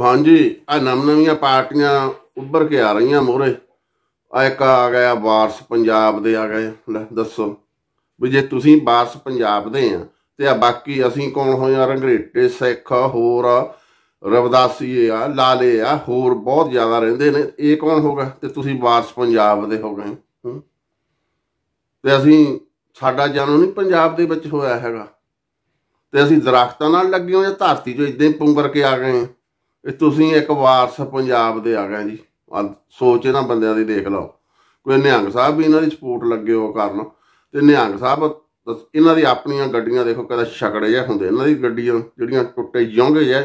ਹਾਂਜੀ ਆ ਨਵ ਨਵੀਆਂ ਪਾਰਟੀਆਂ ਉੱਭਰ ਕੇ ਆ ਰਹੀਆਂ ਮੋਰੇ ਆ ਇੱਕ ਆ ਗਿਆ ਵਾਰਸ ਪੰਜਾਬ ਦੇ ਆ ਗਏ ਲੈ ਦੱਸੋ ਵੀ ਜੇ ਤੁਸੀਂ ਵਾਰਸ ਪੰਜਾਬ ਦੇ ਆ ਤੇ ਆ ਬਾਕੀ ਅਸੀਂ ਕੌਣ ਹੋ ਯਾਰ ਰੰਗਰੇਟੇ ਸਿੱਖ ਹੋਰ ਰਵਦਾਸੀ ਆ ਲਾਲੇ ਆ ਹੋਰ ਬਹੁਤ ਜ਼ਿਆਦਾ ਰਹਿੰਦੇ ਨੇ ਇਹ ਕੌਣ ਹੋਗਾ ਤੇ ਤੁਸੀਂ ਵਾਰਸ ਪੰਜਾਬ ਦੇ ਹੋ ਗਏ ਤੇ ਅਸੀਂ ਸਾਡਾ ਜਨਮ ਨਹੀਂ ਪੰਜਾਬ ਦੇ ਵਿੱਚ ਹੋਇਆ ਹੈਗਾ ਤੇ ਅਸੀਂ ਦਰਖਤਾਂ ਨਾਲ ਲੱਗੇ ਹੋਏ ਧਰਤੀ ਜੋ ਇਦਾਂ ਹੀ ਪੁੰਗਰ ਕੇ ਆ ਗਏ ਇਹ ਤੁਸੀਂ ਇੱਕ ਵਾਰਸ ਪੰਜਾਬ ਦੇ ਆ ਗਏ ਜੀ ਸੋਚ ਇਹਨਾਂ ਬੰਦਿਆਂ ਦੀ ਦੇਖ ਲਓ ਕੋਈ ਨਿਹੰਗ ਸਾਹਿਬ ਵੀ ਇਹਨਾਂ ਦੀ ਸਪੋਰਟ ਲੱਗੇ ਹੋ ਕਰਨ ਤੇ ਨਿਹੰਗ ਸਾਹਿਬ ਇਹਨਾਂ ਦੀ ਆਪਣੀਆਂ ਗੱਡੀਆਂ ਦੇਖੋ ਕਦਾ ਛਕੜੇ ਜਾਂ ਹੁੰਦੇ ਇਹਨਾਂ ਦੀ ਗੱਡੀਆਂ ਜਿਹੜੀਆਂ ਟੁੱਟੇ ਜਿਉਂਗੇ ਜੇ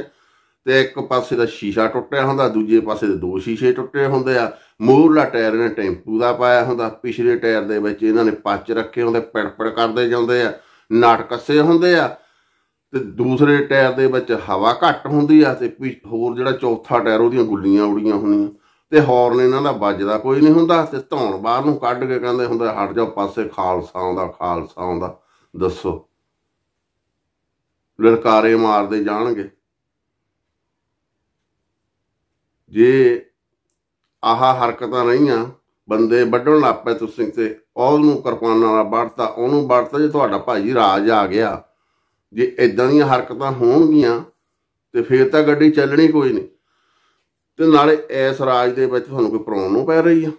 ਤੇ ਇੱਕ ਪਾਸੇ ਦਾ ਸ਼ੀਸ਼ਾ ਟੁੱਟਿਆ ਹੁੰਦਾ ਦੂਜੇ ਪਾਸੇ ਦੇ ਦੋ ਸ਼ੀਸ਼ੇ ਟੁੱਟੇ ਹੁੰਦੇ ਆ ਮੂਹਰਲਾ ਟਾਇਰ ਨੇ ਟੈਂਪੂ ਦਾ ਪਾਇਆ ਹੁੰਦਾ ਪਿਛਲੇ ਟਾਇਰ ਦੇ ਵਿੱਚ ਇਹਨਾਂ ਨੇ ਪੱਚ ਰੱਖੇ ਹੁੰਦੇ ਪੜਪੜ ਕਰਦੇ ਜਾਂਦੇ ਆ ਨਾਟਕਸੇ ਹੁੰਦੇ ਆ ਤੇ ਦੂਸਰੇ ਟਾਇਰ ਦੇ ਵਿੱਚ ਹਵਾ ਘੱਟ ਹੁੰਦੀ ਆ ਤੇ ਹੋਰ ਜਿਹੜਾ ਚੌਥਾ ਟਾਇਰ ਉਹਦੀਆਂ ਗੁੱਲੀਆਂ ਉੜੀਆਂ ਹੁੰਦੀਆਂ ਤੇ ਹਾਰਨ ਇਹਨਾਂ ਦਾ ਵੱਜਦਾ ਕੋਈ ਨਹੀਂ ਹੁੰਦਾ ਤੇ ਧੌਣ ਬਾਹਰ ਨੂੰ ਕੱਢ ਕੇ ਕਹਿੰਦੇ ਹੁੰਦੇ ਹਟ ਜਾਓ ਪਾਸੇ ਖਾਲਸਾ ਆਉਂਦਾ ਖਾਲਸਾ ਆਉਂਦਾ ਦੱਸੋ ਲੜਕਾਰੇ ਮਾਰਦੇ ਜਾਣਗੇ ਜੇ ਆਹ ਹਰਕਤਾਂ ਰਹੀਆਂ ਬੰਦੇ ਵੱਢਣ ਲੱਪੇ ਤੁਸੀਂ ਤੇ ਉਹਨੂੰ ਕਿਰਪਾਨਾਂ ਨਾਲ ਬਾੜਤਾ ਉਹਨੂੰ ਬਾੜਤਾ ਜੇ ਤੁਹਾਡਾ ਭਾਈ ਰਾਜ ਆ ਗਿਆ ਜੇ ਇਦਾਂ ਦੀਆਂ ਹਰਕਤਾਂ ਹੋਣਗੀਆਂ ਤੇ ਫੇਰ ਤਾਂ ਗੱਡੀ ਚੱਲਣੀ ਕੋਈ ਨਹੀਂ ਤੇ ਨਾਲੇ ਇਸ ਰਾਜ ਦੇ ਵਿੱਚ ਤੁਹਾਨੂੰ ਕੋਈ ਪ੍ਰੋਬਲਮ ਨੂੰ ਪੈ ਰਹੀ ਆ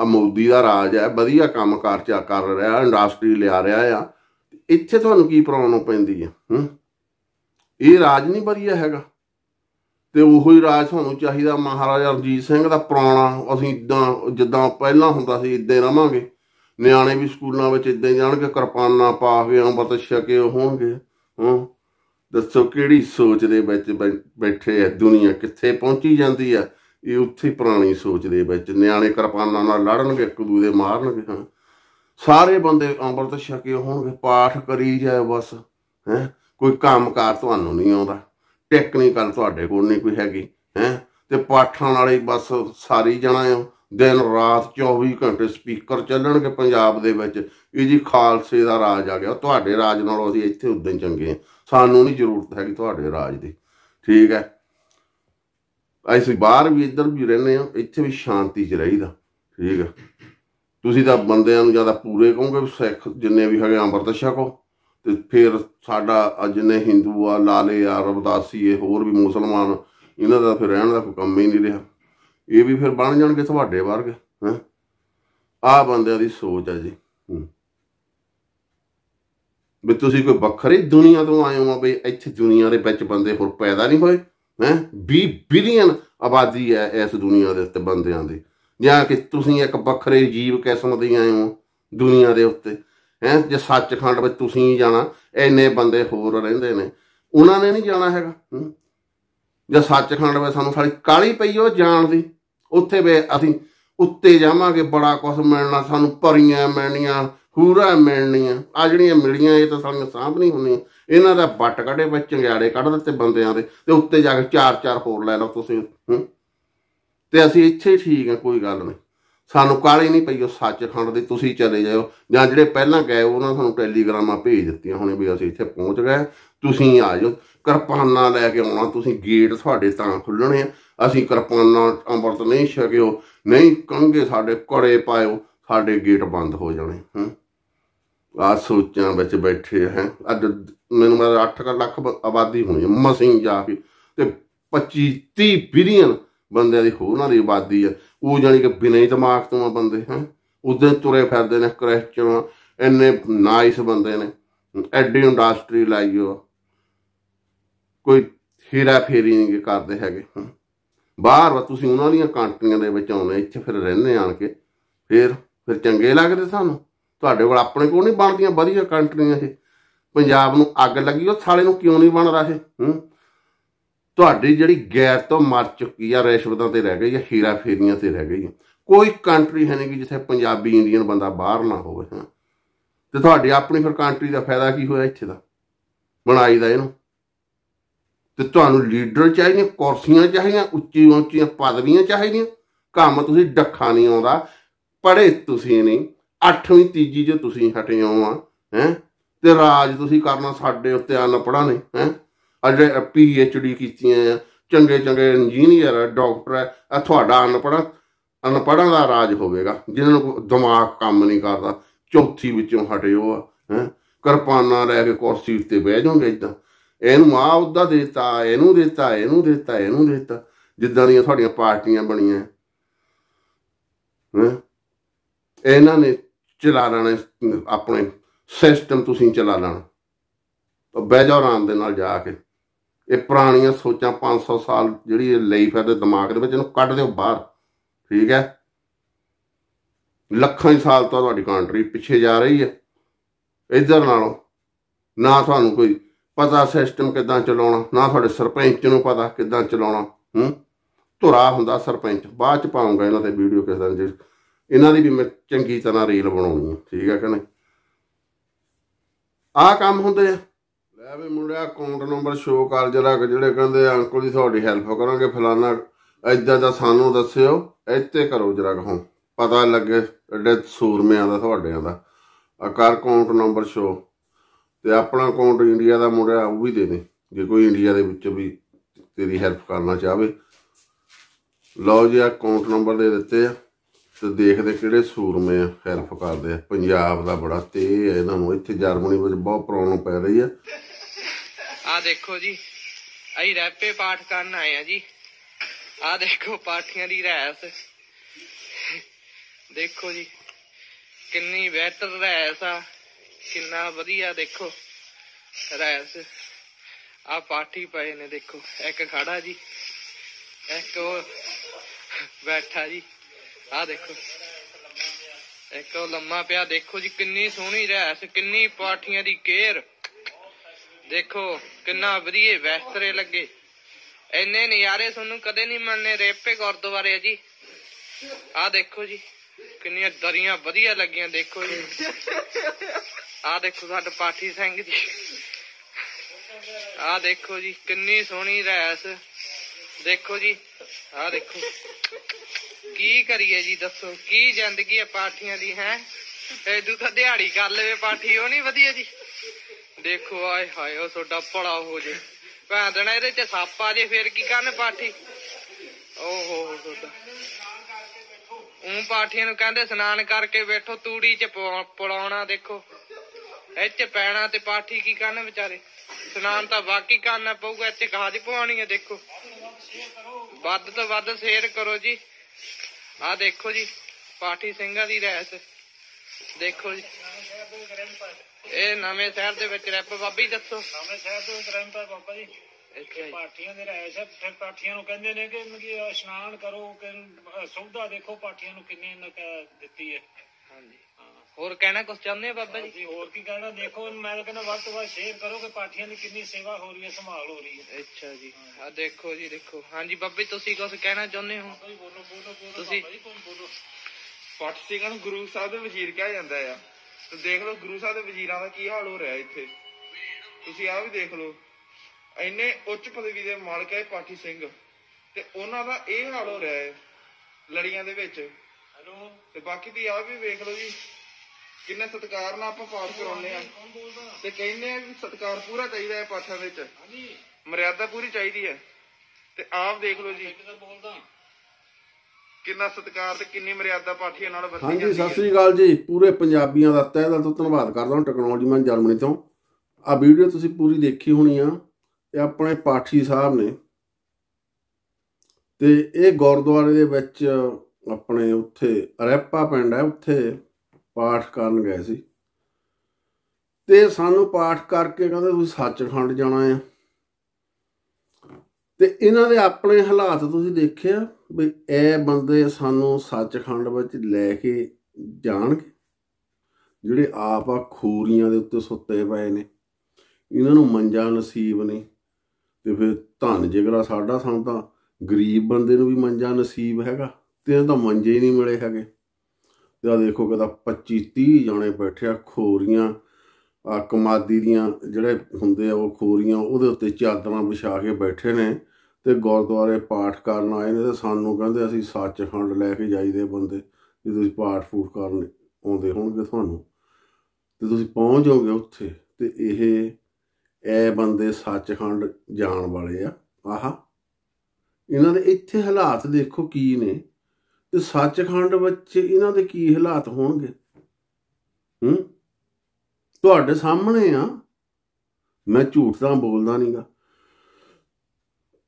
ਆ ਮੋਦੀ ਦਾ ਰਾਜ ਹੈ ਵਧੀਆ ਕੰਮਕਾਰ ਚਾ ਕਰ ਰਿਹਾ ਇੰਡਸਟਰੀ ਲਿਆ ਰਿਹਾ ਆ ਇੱਥੇ ਤੁਹਾਨੂੰ ਕੀ ਪ੍ਰੋਬਲਮ ਪੈਂਦੀ ਆ ਹੂੰ ਇਹ ਰਾਜ ਨਹੀਂ ਵਧੀਆ ਹੈਗਾ ਤੇ ਉਹੋ ਹੀ ਰਾਜ ਤੁਹਾਨੂੰ ਚਾਹੀਦਾ ਮਹਾਰਾਜਾ ਰਣਜੀਤ ਸਿੰਘ ਦਾ ਪੁਰਾਣਾ ਅਸੀਂ ਇਦਾਂ ਜਿੱਦਾਂ ਪਹਿਲਾਂ ਹੁੰਦਾ ਸੀ ਇਦਾਂ ਰਵਾਂਗੇ ਨਿਆਣੇ ਵੀ ਸਕੂਲਾਂ ਵਿੱਚ ਇਦਾਂ ਜਾਣਗੇ ਕਿਰਪਾਨਾਂ ਪਾ ਕੇ ਅੰਮ੍ਰਿਤ ਛਕੇ ਹੋਣਗੇ ਹਾਂ ਦੱਸੋ ਕਿਹੜੀ ਸੋਚ ਦੇ ਵਿੱਚ ਬੈਠੇ ਆ ਦੁਨੀਆ ਕਿੱਥੇ ਪਹੁੰਚੀ ਜਾਂਦੀ ਆ ਇਹ ਉੱਥੇ ਪੁਰਾਣੀ ਸੋਚ ਦੇ ਵਿੱਚ ਨਿਆਣੇ ਕਿਰਪਾਨਾਂ ਨਾਲ ਲੜਨਗੇ ਇੱਕ ਦੂਜੇ ਮਾਰਨਗੇ ਹਾਂ ਸਾਰੇ ਬੰਦੇ ਅੰਮ੍ਰਿਤ ਛਕੇ ਹੋਣਗੇ ਪਾਠ ਕਰੀ ਜਾਏ ਬਸ ਹੈ ਕੋਈ ਕੰਮਕਾਰ ਤੁਹਾਨੂੰ ਨਹੀਂ ਆਉਂਦਾ ਟੈਕਨੀਕਲ ਤੁਹਾਡੇ ਕੋਲ ਨਹੀਂ ਕੋਈ ਹੈਗੀ ਹੈ ਤੇ ਪਾਠਾਂ ਵਾਲੇ ਬਸ ਸਾਰੀ ਜਣਾ ਆ ਦਿਨ ਰਾਤ 24 ਘੰਟੇ ਸਪੀਕਰ ਚੱਲਣਗੇ ਪੰਜਾਬ ਦੇ ਵਿੱਚ ਇਹ ਜੀ ਖਾਲਸੇ ਦਾ ਰਾਜ ਆ ਗਿਆ ਤੁਹਾਡੇ ਰਾਜ ਨਾਲੋਂ ਅਸੀਂ ਇੱਥੇ ਉਦੋਂ ਚੰਗੇ ਆ ਸਾਨੂੰ ਨਹੀਂ ਜ਼ਰੂਰਤ ਹੈਗੀ ਤੁਹਾਡੇ ਰਾਜ ਦੀ ਠੀਕ ਹੈ ਐਸੀ ਬਾਹਰ ਵੀ ਇੱਧਰ ਵੀ ਰਹਿੰਦੇ ਆ ਇੱਥੇ ਵੀ ਸ਼ਾਂਤੀ 'ਚ ਰਹੀਦਾ ਠੀਕ ਹੈ ਤੁਸੀਂ ਤਾਂ ਬੰਦਿਆਂ ਨੂੰ ਜਿਆਦਾ ਪੂਰੇ ਕਹੋਗੇ ਸਿੱਖ ਜਿੰਨੇ ਵੀ ਹੈਗੇ ਅੰਮ੍ਰਿਤ ਛਕੋ ਤੇ ਫਿਰ ਸਾਡਾ ਜਿੰਨੇ ਹਿੰਦੂ ਆ ਲਾਲੇ ਆ ਰਬਦਾਸੀ ਇਹ ਹੋਰ ਵੀ ਮੁਸਲਮਾਨ ਇਹਨਾਂ ਦਾ ਫਿਰ ਰਹਿਣ ਦਾ ਕੋਈ ਕੰਮ ਹੀ ਨਹੀਂ ਰਿਹਾ ਇਹ ਵੀ ਫਿਰ ਬਣ ਜਾਣਗੇ ਤੁਹਾਡੇ ਵਰਗ ਹੈ ਆ ਬੰਦਿਆਂ ਦੀ ਸੋਚ ਹੈ ਜੀ ਵੀ ਤੁਸੀਂ ਕੋਈ ਵੱਖਰੀ ਦੁਨੀਆ ਤੋਂ ਆਏ ਹੋ ਬਈ ਇੱਥੇ ਦੁਨੀਆ ਦੇ ਵਿੱਚ ਬੰਦੇ ਹੋਰ ਪੈਦਾ ਨਹੀਂ ਹੋਏ ਹੈ 20 ਬਿਲੀਅਨ ਆਬਾਦੀ ਹੈ ਇਸ ਦੁਨੀਆ ਦੇ ਉੱਤੇ ਬੰਦਿਆਂ ਦੀ ਜਾਂ ਕਿ ਤੁਸੀਂ ਇੱਕ ਵੱਖਰੇ ਜੀਵ ਕਿਸਮ ਦੇ ਆਏ ਹੋ ਦੁਨੀਆ ਦੇ ਉੱਤੇ ਹੈ ਜੇ ਸੱਚਖੰਡ ਵਿੱਚ ਤੁਸੀਂ ਜਾਣਾ ਐਨੇ ਬੰਦੇ ਹੋਰ ਰਹਿੰਦੇ ਨੇ ਉਹਨਾਂ ਨੇ ਨਹੀਂ ਜਾਣਾ ਹੈਗਾ ਜੇ ਸੱਚਖੰਡ ਵਿੱਚ ਸਾਨੂੰ ਸਾਰੀ ਕਾਲੀ ਪਈ ਉਹ ਜਾਣ ਦੀ ਉੱਥੇ ਵੀ ਅਸੀਂ ਉੱਤੇ ਜਾਵਾਂਗੇ ਬੜਾ ਕੁਝ ਮਿਲਣਾ ਸਾਨੂੰ ਪਰੀਆਂ ਮਿਲਣੀਆਂ ਹੂਰਾ ਮਿਲਣੀਆਂ ਆ ਜਿਹੜੀਆਂ ਮਿਲੀਆਂ ਇਹ ਤਾਂ ਸਾਡੀਆਂ ਸਾਹਮਣੇ ਨਹੀਂ ਹੁੰਦੀਆਂ ਇਹਨਾਂ ਦਾ ਬੱਟ ਕੱਢੇ ਵਿੱਚ ਚੰਗਿਆੜੇ ਕੱਢ ਦਿੱਤੇ ਬੰਦਿਆਂ ਦੇ ਤੇ ਉੱਤੇ ਜਾ ਕੇ ਚਾਰ ਚਾਰ ਹੋਰ ਲੈ ਲਓ ਤੁਸੀਂ ਤੇ ਅਸੀਂ ਇੱਥੇ ਹੀ ਠੀਕ ਆ ਕੋਈ ਗੱਲ ਨਹੀਂ ਸਾਨੂੰ ਕਾਲੀ ਨਹੀਂ ਪਈ ਉਹ ਸੱਚਖੰਡ ਦੇ ਤੁਸੀਂ ਚਲੇ ਜਾਓ ਜਾਂ ਜਿਹੜੇ ਪਹਿਲਾਂ ਗਏ ਉਹਨਾਂ ਸਾਨੂੰ ਟੈਲੀਗ੍ਰਾਮਾਂ ਭੇਜ ਦਿੱਤੀਆਂ ਹੁਣੇ ਵੀ ਅਸੀਂ ਇੱਥੇ ਪਹੁੰਚ ਗਏ ਤੁਸੀਂ ਆ ਜਾਓ ਕਿਰਪਾਨਾ ਲੈ ਕੇ ਆਉਣਾ ਤੁਸੀਂ ਗੇਟ ਤੁਹਾਡੇ ਤਾਂ ਖੁੱਲਣੇ ਆ ਅਸੀਂ ਕਿਰਪਾਨਾਂ ਅੰਮ੍ਰਿਤ ਨਹੀਂ ਛਕਿਓ ਨਹੀਂ ਕੰਗੇ ਸਾਡੇ ਕੜੇ ਪਾਇਓ ਸਾਡੇ ਗੇਟ ਬੰਦ ਹੋ ਜਾਣੇ ਹਾਂ ਆ ਸੋਚਾਂ ਵਿੱਚ ਬੈਠੇ ਹੈ ਅੱਜ ਮੈਨੂੰ ਮਾਰ 8 ਲੱਖ ਆਬਾਦੀ ਹੋਣੀ ਮਸੀਂ ਜਾ ਕੇ ਤੇ 25 30 ਬਿਲੀਅਨ ਬੰਦਿਆਂ ਦੀ ਹੋਰਾਂ ਦੀ ਆਬਾਦੀ ਆ ਉਹ ਜਾਨੀ ਕਿ ਬਿਨਾਂ ਹੀ ਦਿਮਾਗ ਤੋਂ ਆ ਬੰਦੇ ਹੈ ਉਦੋਂ ਤੁਰੇ ਫਿਰਦੇ ਨੇ ਕ੍ਰਿਸਚਨ ਇੰਨੇ ਨਾਈਸ ਬੰਦੇ ਨੇ ਐਡੀ ਇੰਡਸਟਰੀ ਲਾਈਓ ਕੋਈ ਹੀਰਾ ਫੇਰੀ ਨਹੀਂ ਕਰਦੇ ਹੈਗੇ ਬਾਹਰ ਵਾ ਤੁਸੀਂ ਉਹਨਾਂ ਦੀਆਂ ਕੰਟਰੀਆਂ ਦੇ ਵਿੱਚ ਆਉਂਦੇ ਇੱਥੇ ਫਿਰ ਰਹਿੰਦੇ ਆਣ ਕੇ ਫਿਰ ਫਿਰ ਚੰਗੇ ਲੱਗਦੇ ਸਾਨੂੰ ਤੁਹਾਡੇ ਕੋਲ ਆਪਣੇ ਕੋਲ ਨਹੀਂ ਬਣਦੀਆਂ ਵਧੀਆ ਕੰਟਰੀਆਂ ਇਹ ਪੰਜਾਬ ਨੂੰ ਅੱਗ ਲੱਗੀ ਉਹ ਸਾਲੇ ਨੂੰ ਕਿਉਂ ਨਹੀਂ ਬਣ ਰਹੇ ਹੂੰ ਤੁਹਾਡੀ ਜਿਹੜੀ ਗੈਰ ਤੋਂ ਮਰ ਚੁੱਕੀ ਆ ਰੈਸ਼ਵਤਾਂ ਤੇ ਰਹਿ ਗਈ ਆ ਹੀਰਾ ਫੇਰੀਆਂ ਤੇ ਰਹਿ ਗਈ ਕੋਈ ਕੰਟਰੀ ਹੈ ਨਹੀਂ ਕਿ ਜਿੱਥੇ ਪੰਜਾਬੀ ਇੰਡੀਅਨ ਬੰਦਾ ਬਾਹਰ ਨਾ ਹੋਵੇ ਹਾਂ ਤੇ ਤੁਹਾਡੀ ਆਪਣੀ ਫਿਰ ਕੰਟਰੀ ਦਾ ਫਾਇਦਾ ਕੀ ਹੋਇਆ ਇੱਥੇ ਦਾ ਬਣਾਈ ਦਾ ਇਹਨੂੰ ਤੇ ਤੁਹਾਨੂੰ ਲੀਡਰ ਚਾਹੀਦੇ ਕੁਰਸੀਆਂ ਚਾਹੀਦੀਆਂ ਉੱਚੀ ਉੱਚੀਆਂ ਪਦਵੀਆਂ ਚਾਹੀਦੀਆਂ ਕੰਮ ਤੁਸੀਂ ਡੱਖਾ ਨਹੀਂ ਆਉਂਦਾ ਪੜੇ ਤੁਸੀਂ ਨਹੀਂ 8ਵੀਂ ਤੀਜੀ ਜੋ ਤੁਸੀਂ ਹਟਿਓ ਆ ਹੈ ਤੇ ਰਾਜ ਤੁਸੀਂ ਕਰਨਾ ਸਾਡੇ ਉੱਤੇ ਆ ਨਪੜਾ ਨੇ ਹੈ ਅਜੇ ਪੀ ਐਚ ਡੀ ਕੀਤੀਆਂ ਆ ਚੰਗੇ ਚੰਗੇ ਇੰਜੀਨੀਅਰ ਡਾਕਟਰ ਆ ਤੁਹਾਡਾ ਅਨਪੜਾ ਅਨਪੜਾਂ ਦਾ ਰਾਜ ਹੋਵੇਗਾ ਜਿਹਨਾਂ ਨੂੰ ਦਿਮਾਗ ਕੰਮ ਨਹੀਂ ਕਰਦਾ ਚੌਥੀ ਵਿੱਚੋਂ ਹਟਿਓ ਆ ਹੈ ਕਿਰਪਾਨਾ ਲੈ ਕੇ ਕੁਰਸੀ ਉੱਤੇ ਬਹਿ ਜਾਓਗੇ ਇਦਾਂ ਇਹਨੂੰ ਆ ਉਹਦਾ ਦਿੱਤਾ ਇਹਨੂੰ ਦਿੱਤਾ ਇਹਨੂੰ ਦਿੱਤਾ ਇਹਨੂੰ ਦਿੱਤਾ ਜਿੱਦਾਂ ਦੀਆਂ ਤੁਹਾਡੀਆਂ ਪਾਰਟੀਆਂ ਬਣੀਆਂ ਹੈ ਇਹਨਾਂ ਨੇ ਚਲਾ ਲੈਣੇ ਆਪਣੇ ਸਿਸਟਮ ਤੁਸੀਂ ਚਲਾ ਲੈਣਾ ਬਹਿ ਜਾ ਆਰਾਮ ਦੇ ਨਾਲ ਜਾ ਕੇ ਇਹ ਪੁਰਾਣੀਆਂ ਸੋਚਾਂ 500 ਸਾਲ ਜਿਹੜੀ ਇਹ ਲਈ ਫਿਰਦੇ ਦਿਮਾਗ ਦੇ ਵਿੱਚ ਇਹਨੂੰ ਕੱਢ ਦਿਓ ਬਾਹਰ ਠੀਕ ਹੈ ਲੱਖਾਂ ਹੀ ਸਾਲ ਤੋਂ ਤੁਹਾਡੀ ਕੰਟਰੀ ਪਿੱਛੇ ਜਾ ਰਹੀ ਹੈ ਇਧਰ ਨਾਲੋਂ ਨਾ ਤੁਹਾਨੂੰ ਕੋਈ ਪਤਾ ਸਿਸਟਮ ਕਿਦਾਂ ਚਲਾਉਣਾ ਨਾ ਤੁਹਾਡੇ ਸਰਪੰਚ ਨੂੰ ਪਤਾ ਕਿਦਾਂ ਚਲਾਉਣਾ ਹੂੰ ਧੁਰਾ ਹੁੰਦਾ ਸਰਪੰਚ ਬਾਅਦ ਚ ਪਾਉਂਗਾ ਇਹਨਾਂ ਤੇ ਵੀਡੀਓ ਕਿਸ ਦਿਨ ਜੀ ਇਹਨਾਂ ਦੀ ਵੀ ਮੈਂ ਚੰਗੀ ਤਰ੍ਹਾਂ ਰੀਲ ਬਣਾਉਣੀ ਹੈ ਠੀਕ ਹੈ ਕਿ ਨਹੀਂ ਆ ਕੰਮ ਹੁੰਦੇ ਆ ਲੈ ਵੀ ਮੁੰਡਿਆ ਅਕਾਊਂਟ ਨੰਬਰ ਸ਼ੋ ਕਰ ਜਰਾ ਜਿਹੜੇ ਕਹਿੰਦੇ ਅੰਕਲ ਜੀ ਤੁਹਾਡੀ ਹੈਲਪ ਕਰਾਂਗੇ ਫਲਾਣਾ ਐਦਾਂ ਦਾ ਸਾਨੂੰ ਦੱਸਿਓ ਇੱਥੇ ਕਰੋ ਜਰਾ ਕਹੋ ਪਤਾ ਲੱਗੇ ਐਡੇ ਸੂਰਮਿਆਂ ਦਾ ਤੁਹਾਡਿਆਂ ਦਾ ਆ ਕਰ ਅਕਾਊਂਟ ਨੰਬਰ ਸ਼ੋ ਤੇ ਆਪਣਾ ਅਕਾਊਂਟ ਇੰਡੀਆ ਦਾ ਮੁੰਡਾ ਉਹ ਵੀ ਦੇ ਦੇ ਜੇ ਕੋਈ ਇੰਡੀਆ ਦੇ ਵਿੱਚ ਵੀ ਤੇਰੀ ਹੈਲਪ ਕਰਨਾ ਚਾਹਵੇ ਲਓ ਜੀ ਆ ਅਕਾਊਂਟ ਨੰਬਰ ਦੇ ਦਿੱਤੇ ਆ ਤੇ ਦੇਖਦੇ ਕਿਹੜੇ ਸੂਰਮੇ ਆ ਹੈਲਪ ਕਰਦੇ ਆ ਪੰਜਾਬ ਦਾ ਬੜਾ ਤੇ ਹੈ ਇਹਨਾਂ ਨੂੰ ਇੱਥੇ ਜਰਮਨੀ ਵਿੱਚ ਬਹੁਤ ਪ੍ਰੋਬਲਮ ਪੈ ਰਹੀ ਆ ਆ ਦੇਖੋ ਜੀ ਅਸੀਂ ਰੈਪੇ ਪਾਠ ਕਰਨ ਆਏ ਆ ਜੀ ਆ ਦੇਖੋ ਪਾਠੀਆਂ ਦੀ ਰਹਿਸ ਦੇਖੋ ਜੀ ਕਿੰਨੀ ਬਿਹਤਰ ਰਹਿਸ ਆ ਕਿੰਨਾ ਵਧੀਆ ਦੇਖੋ ਰੈਸ ਆ ਪਾਠੀ ਪਏ ਨੇ ਦੇਖੋ ਇੱਕ ਖੜਾ ਜੀ ਇੱਕ ਬੈਠਾ ਜੀ ਆ ਦੇਖੋ ਇੱਕ ਲੰਮਾ ਪਿਆ ਦੇਖੋ ਜੀ ਕਿੰਨੀ ਸੋਹਣੀ ਰੈਸ ਕਿੰਨੀ ਪਾਠੀਆਂ ਦੀ ਕੇਅਰ ਦੇਖੋ ਕਿੰਨਾ ਵਧੀਆ ਵੈਸਤਰੇ ਲੱਗੇ ਇੰਨੇ ਨਜ਼ਾਰੇ ਤੁਹਾਨੂੰ ਕਦੇ ਨਹੀਂ ਮਿਲਨੇ ਰੇਪੇ ਗੁਰਦੁਆਰੇ ਜੀ ਆ ਦੇਖੋ ਜੀ ਕਿੰਨੀਆਂ ਦਰੀਆਂ ਵਧੀਆ ਲੱਗੀਆਂ ਦੇਖੋ ਜੀ ਆਹ ਦੇਖੋ ਸਾਡਾ ਪਾਠੀ ਸਿੰਘ ਜੀ ਆਹ ਦੇਖੋ ਜੀ ਕਿੰਨੀ ਸੋਹਣੀ ਰੈਸ ਦੇਖੋ ਜੀ ਆਹ ਦੇਖੋ ਕੀ ਕਰੀਏ ਜੀ ਦੱਸੋ ਕੀ ਜ਼ਿੰਦਗੀ ਹੈ ਪਾਠੀਆਂ ਦੀ ਹੈ ਐਦੂ ਤਾਂ ਦਿਹਾੜੀ ਕਰ ਲਵੇ ਪਾਠੀ ਉਹ ਨਹੀਂ ਵਧੀਆ ਜੀ ਦੇਖੋ ਆਏ ਹਾਏ ਉਹ ਤੁਹਾਡਾ ਭਲਾ ਹੋ ਜੇ ਭੈਣ ਦੇਣਾ ਇਹਦੇ ਤੇ ਸੱਪ ਆ ਜੇ ਫੇਰ ਕੀ ਕਰਨ ਪਾਠੀ ਓਹੋ ਤੁਹਾਡਾ ਉਹ ਪਾਠੀਆਂ ਨੂੰ ਕਹਿੰਦੇ ਇਸ਼ਨਾਨ ਕਰਕੇ ਬੈਠੋ ਤੂੜੀ ਚ ਪੁਲਾਉਣਾ ਦੇਖੋ ਇੱਥੇ ਪੈਣਾ ਤੇ ਪਾਠੀ ਕੀ ਕਰਨ ਵਿਚਾਰੇ ਇਸ਼ਨਾਨ ਤਾਂ ਬਾਕੀ ਕਰਨਾ ਪਊਗਾ ਇੱਥੇ ਦੀ ਪਵਾਉਣੀ ਹੈ ਦੇਖੋ ਵੱਧ ਤੋਂ ਵੱਧ ਸ਼ੇਅਰ ਕਰੋ ਜੀ ਆ ਦੇਖੋ ਜੀ ਪਾਠੀ ਸਿੰਘਾਂ ਦੀ ਰੈਸ ਦੇਖੋ ਜੀ ਇਹ ਨਵੇਂ ਸ਼ਹਿਰ ਦੇ ਵਿੱਚ ਰੈਪ ਬਾਬੀ ਦੱਸੋ ਨਵੇਂ ਸ਼ਹਿਰ ਤੋਂ ਰੈਪ ਬਾਬਾ ਜੀ ਪਾਠੀਆਂ ਦੇ ਰਹਿ ਸਭ ਫਿਰ ਪਾਠੀਆਂ ਨੂੰ ਕਹਿੰਦੇ ਨੇ ਕਿ ਮਤਲਬ ਇਸ਼ਨਾਨ ਕਰੋ ਕਿ ਸੁਵਿਧਾ ਦੇਖੋ ਪਾਠੀਆਂ ਨੂੰ ਕਿੰਨੀ ਨਕ ਦਿੱਤੀ ਹੈ ਹਾਂਜੀ ਹੋਰ ਕਹਿਣਾ ਕੁਝ ਚਾਹੁੰਦੇ ਆ ਬਾਬਾ ਜੀ ਅਸੀਂ ਹੋਰ ਕੀ ਕਹਿਣਾ ਦੇਖੋ ਮੈਂ ਤਾਂ ਕਹਿੰਦਾ ਵੱਧ ਤੋਂ ਵੱਧ ਸ਼ੇਅਰ ਕਰੋ ਕਿ ਪਾਠੀਆਂ ਦੀ ਕਿੰਨੀ ਸੇਵਾ ਹੋ ਰਹੀ ਹੈ ਸੰਭਾਲ ਹੋ ਰਹੀ ਹੈ ਅੱਛਾ ਜੀ ਆ ਦੇਖੋ ਜੀ ਦੇਖੋ ਹਾਂਜੀ ਬਾਬੇ ਤੁਸੀਂ ਕੁਝ ਕਹਿਣਾ ਚਾਹੁੰਦੇ ਹੋ ਬੋਲੋ ਬੋਲੋ ਬੋਲੋ ਤੁਸੀਂ- ਬੋਲੋ ਪਾਠ ਸਿੰਘਾਂ ਨੂੰ ਗੁਰੂ ਸਾਹਿਬ ਦੇ ਵਜ਼ੀਰ ਕਿਹਾ ਜਾਂਦਾ ਆ ਤੇ ਦੇਖ ਲਓ ਗੁਰੂ ਸਾਹਿਬ ਦੇ ਵਜ਼ੀਰਾਂ ਦਾ ਕੀ ਹਾਲ ਹੋ ਰਿਹਾ ਇੱਥੇ ਤੁਸੀਂ ਆ ਵੀ ਦੇਖ ਲਓ ਇੰਨੇ ਉੱਚ ਪਦਵੀ ਦੇ ਮਾਲਕ ਹੈ ਪਾਠੀ ਸਿੰਘ ਤੇ ਉਹਨਾਂ ਦਾ ਇਹ ਹਾਲ ਹੋ ਰਿਹਾ ਹੈ ਲੜੀਆਂ ਦੇ ਵਿੱਚ ਹਲੋ ਤੇ ਬਾਕੀ ਦੀ ਆ ਵੀ ਵੇਖ ਲਓ ਜੀ ਕਿੰਨੇ ਸਤਕਾਰ ਨਾਲ ਆਪਾਂ ਪਾਠ ਕਰਾਉਂਦੇ ਆ ਤੇ ਕਹਿੰਦੇ ਆ ਵੀ ਸਤਕਾਰ ਪੂਰਾ ਚਾਹੀਦਾ ਹੈ ਪਾਠਾਂ ਵਿੱਚ ਹਾਂਜੀ ਮਰਿਆਦਾ ਪੂਰੀ ਚਾਹੀਦੀ ਹੈ ਤੇ ਆਪ ਦੇਖ ਲਓ ਜੀ ਕਿੰਨਾ ਸਤਕਾਰ ਤੇ ਕਿੰਨੀ ਮਰਿਆਦਾ ਪਾਠੀਆਂ ਨਾਲ ਵਰਤੀ ਜਾਂਦੀ ਹੈ ਹਾਂਜੀ ਸਤਿ ਸ੍ਰੀ ਅਕਾਲ ਜੀ ਪੂਰੇ ਪੰਜਾਬੀਆਂ ਦਾ ਤਹਿ ਦਿਲ ਤੋਂ ਧੰਨਵਾਦ ਕਰਦਾ ਹਾਂ ਟੈਕਨੋਲੋਜੀ ਮੈਨ ਜਰਮਨੀ ਤੋਂ ਆ ਵੀਡੀਓ ਤੁਸੀਂ ਪੂਰੀ ਦੇਖੀ ਹੋਣੀ ਆ ਇਹ ਆਪਣੇ ਪਾਠੀ ਸਾਹਿਬ ਨੇ ਤੇ ਇਹ ਗੁਰਦੁਆਰੇ ਦੇ ਵਿੱਚ ਆਪਣੇ ਉੱਥੇ ਰੈਪਾ ਪਿੰਡ ਹੈ ਉੱਥੇ ਪਾਠ ਕਰਨ ਗਏ ਸੀ ਤੇ ਸਾਨੂੰ ਪਾਠ ਕਰਕੇ ਕਹਿੰਦੇ ਤੁਸੀਂ ਸੱਚਖੰਡ ਜਾਣਾ ਹੈ ਤੇ ਇਹਨਾਂ ਦੇ ਆਪਣੇ ਹਾਲਾਤ ਤੁਸੀਂ ਦੇਖਿਆ ਵੀ ਇਹ ਬੰਦੇ ਸਾਨੂੰ ਸੱਚਖੰਡ ਵਿੱਚ ਲੈ ਕੇ ਜਾਣਗੇ ਜਿਹੜੇ ਆਪ ਆ ਖੂਰੀਆਂ ਦੇ ਉੱਤੇ ਸੁੱਤੇ ਪਏ ਨੇ ਇਹਨਾਂ ਨੂੰ ਮੰਜਾ ਨਸੀਬ ਨਹੀਂ ਤੇ ਫਿਰ ਧਨ ਜਿਗਰਾ ਸਾਡਾ ਸਾਨੂੰ ਤਾਂ ਗਰੀਬ ਬੰਦੇ ਨੂੰ ਵੀ ਮੰਜਾ ਨਸੀਬ ਹੈਗਾ ਤੇ ਇਹਨਾਂ ਤਾਂ ਮੰਜੇ ਹੀ ਨਹੀਂ ਮਿਲੇ ਹੈਗੇ ਤੇ ਆ ਦੇਖੋ ਕਿਦਾ 25 30 ਜਾਣੇ ਬੈਠਿਆ ਖੋਰੀਆਂ ਆ ਕਮਾਦੀ ਦੀਆਂ ਜਿਹੜੇ ਹੁੰਦੇ ਆ ਉਹ ਖੋਰੀਆਂ ਉਹਦੇ ਉੱਤੇ ਚਾਦਰਾਂ ਵਿਛਾ ਕੇ ਬੈਠੇ ਨੇ ਤੇ ਗੁਰਦੁਆਰੇ ਪਾਠ ਕਰਨ ਆਏ ਨੇ ਤੇ ਸਾਨੂੰ ਕਹਿੰਦੇ ਅਸੀਂ ਸੱਚਖੰਡ ਲੈ ਕੇ ਜਾਈਦੇ ਬੰਦੇ ਜੇ ਤੁਸੀਂ ਪਾਠ ਫੂਟ ਕਰਨ ਆਉਂਦੇ ਹੋਣਗੇ ਤੁਹਾਨੂੰ ਤੇ ਤੁਸੀਂ ਪਹੁੰਚ ਜਾਓਗੇ ਉੱਥੇ ਤੇ ਇਹ ਐ ਬੰਦੇ ਸੱਚਖੰਡ ਜਾਣ ਵਾਲੇ ਆ ਆਹਾ ਇਹਨਾਂ ਦੇ ਇੱਥੇ ਹਾਲਾਤ ਦੇਖੋ ਕੀ ਨੇ ਤੇ ਸੱਚਖੰਡ ਵਿੱਚ ਇਹਨਾਂ ਦੇ ਕੀ ਹਾਲਾਤ ਹੋਣਗੇ ਹੂੰ ਤੁਹਾਡੇ ਸਾਹਮਣੇ ਆ ਮੈਂ ਝੂਠ ਤਾਂ ਬੋਲਦਾ ਨਹੀਂਗਾ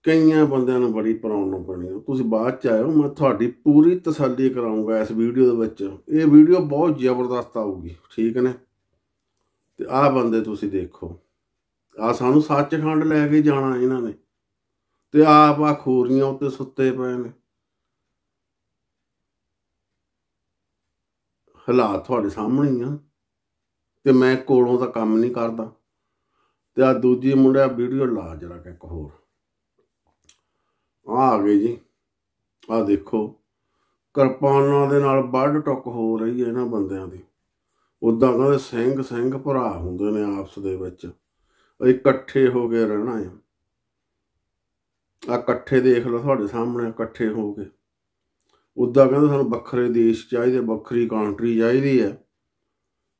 ਕਈਆਂ ਬੰਦਿਆਂ ਨੂੰ ਬੜੀ ਪ੍ਰੋਬਲਮ ਬਣੀ ਆ ਤੁਸੀਂ ਬਾਅਦ ਚ ਆਇਓ ਮੈਂ ਤੁਹਾਡੀ ਪੂਰੀ ਤਸੱਲੀ ਕਰਾਉਂਗਾ ਇਸ ਵੀਡੀਓ ਦੇ ਵਿੱਚ ਇਹ ਵੀਡੀਓ ਬਹੁਤ ਜ਼ਬਰਦਸਤ ਆਊਗੀ ਠੀਕ ਨੇ ਤੇ ਆਹ ਬੰਦੇ ਤੁਸੀਂ ਦੇਖੋ ਆ ਸਾਨੂੰ ਸੱਚਖੰਡ ਲੈ ਕੇ ਜਾਣਾ ਇਹਨਾਂ ਨੇ ਤੇ ਆਪ ਆ ਖੋਰੀਆਂ ਉੱਤੇ ਸੁੱਤੇ ਪਏ ਨੇ ਹਾਲਾਤ ਤੁਹਾਡੇ ਸਾਹਮਣੇ ਆ ਤੇ ਮੈਂ ਕੋਲੋਂ ਤਾਂ ਕੰਮ ਨਹੀਂ ਕਰਦਾ ਤੇ ਆ ਦੂਜੀ ਮੁੰਡਾ ਵੀਡੀਓ ਲਾ ਜਰਾ ਕਿ ਇੱਕ ਆ ਆ ਗਏ ਜੀ ਆ ਦੇਖੋ ਕਿਰਪਾਨਾਂ ਦੇ ਨਾਲ ਬੱਡ ਟੁੱਕ ਹੋ ਰਹੀ ਹੈ ਇਹਨਾਂ ਬੰਦਿਆਂ ਦੀ ਉਦਾਂ ਕਹਿੰਦੇ ਸਿੰਘ ਸਿੰਘ ਭਰਾ ਹੁੰਦੇ ਨੇ ਆਪਸ ਦੇ ਵਿੱਚ ਇਕੱਠੇ ਹੋ ਕੇ ਰਹਿਣਾ ਹੈ ਆ ਇਕੱਠੇ ਦੇਖ ਲਓ ਤੁਹਾਡੇ ਸਾਹਮਣੇ ਇਕੱਠੇ ਹੋ ਕੇ ਉਦਾਂ ਕਹਿੰਦੇ ਸਾਨੂੰ ਵੱਖਰੇ ਦੇਸ਼ ਚਾਹੀਦੇ ਵੱਖਰੀ ਕੰਟਰੀ ਚਾਹੀਦੀ ਹੈ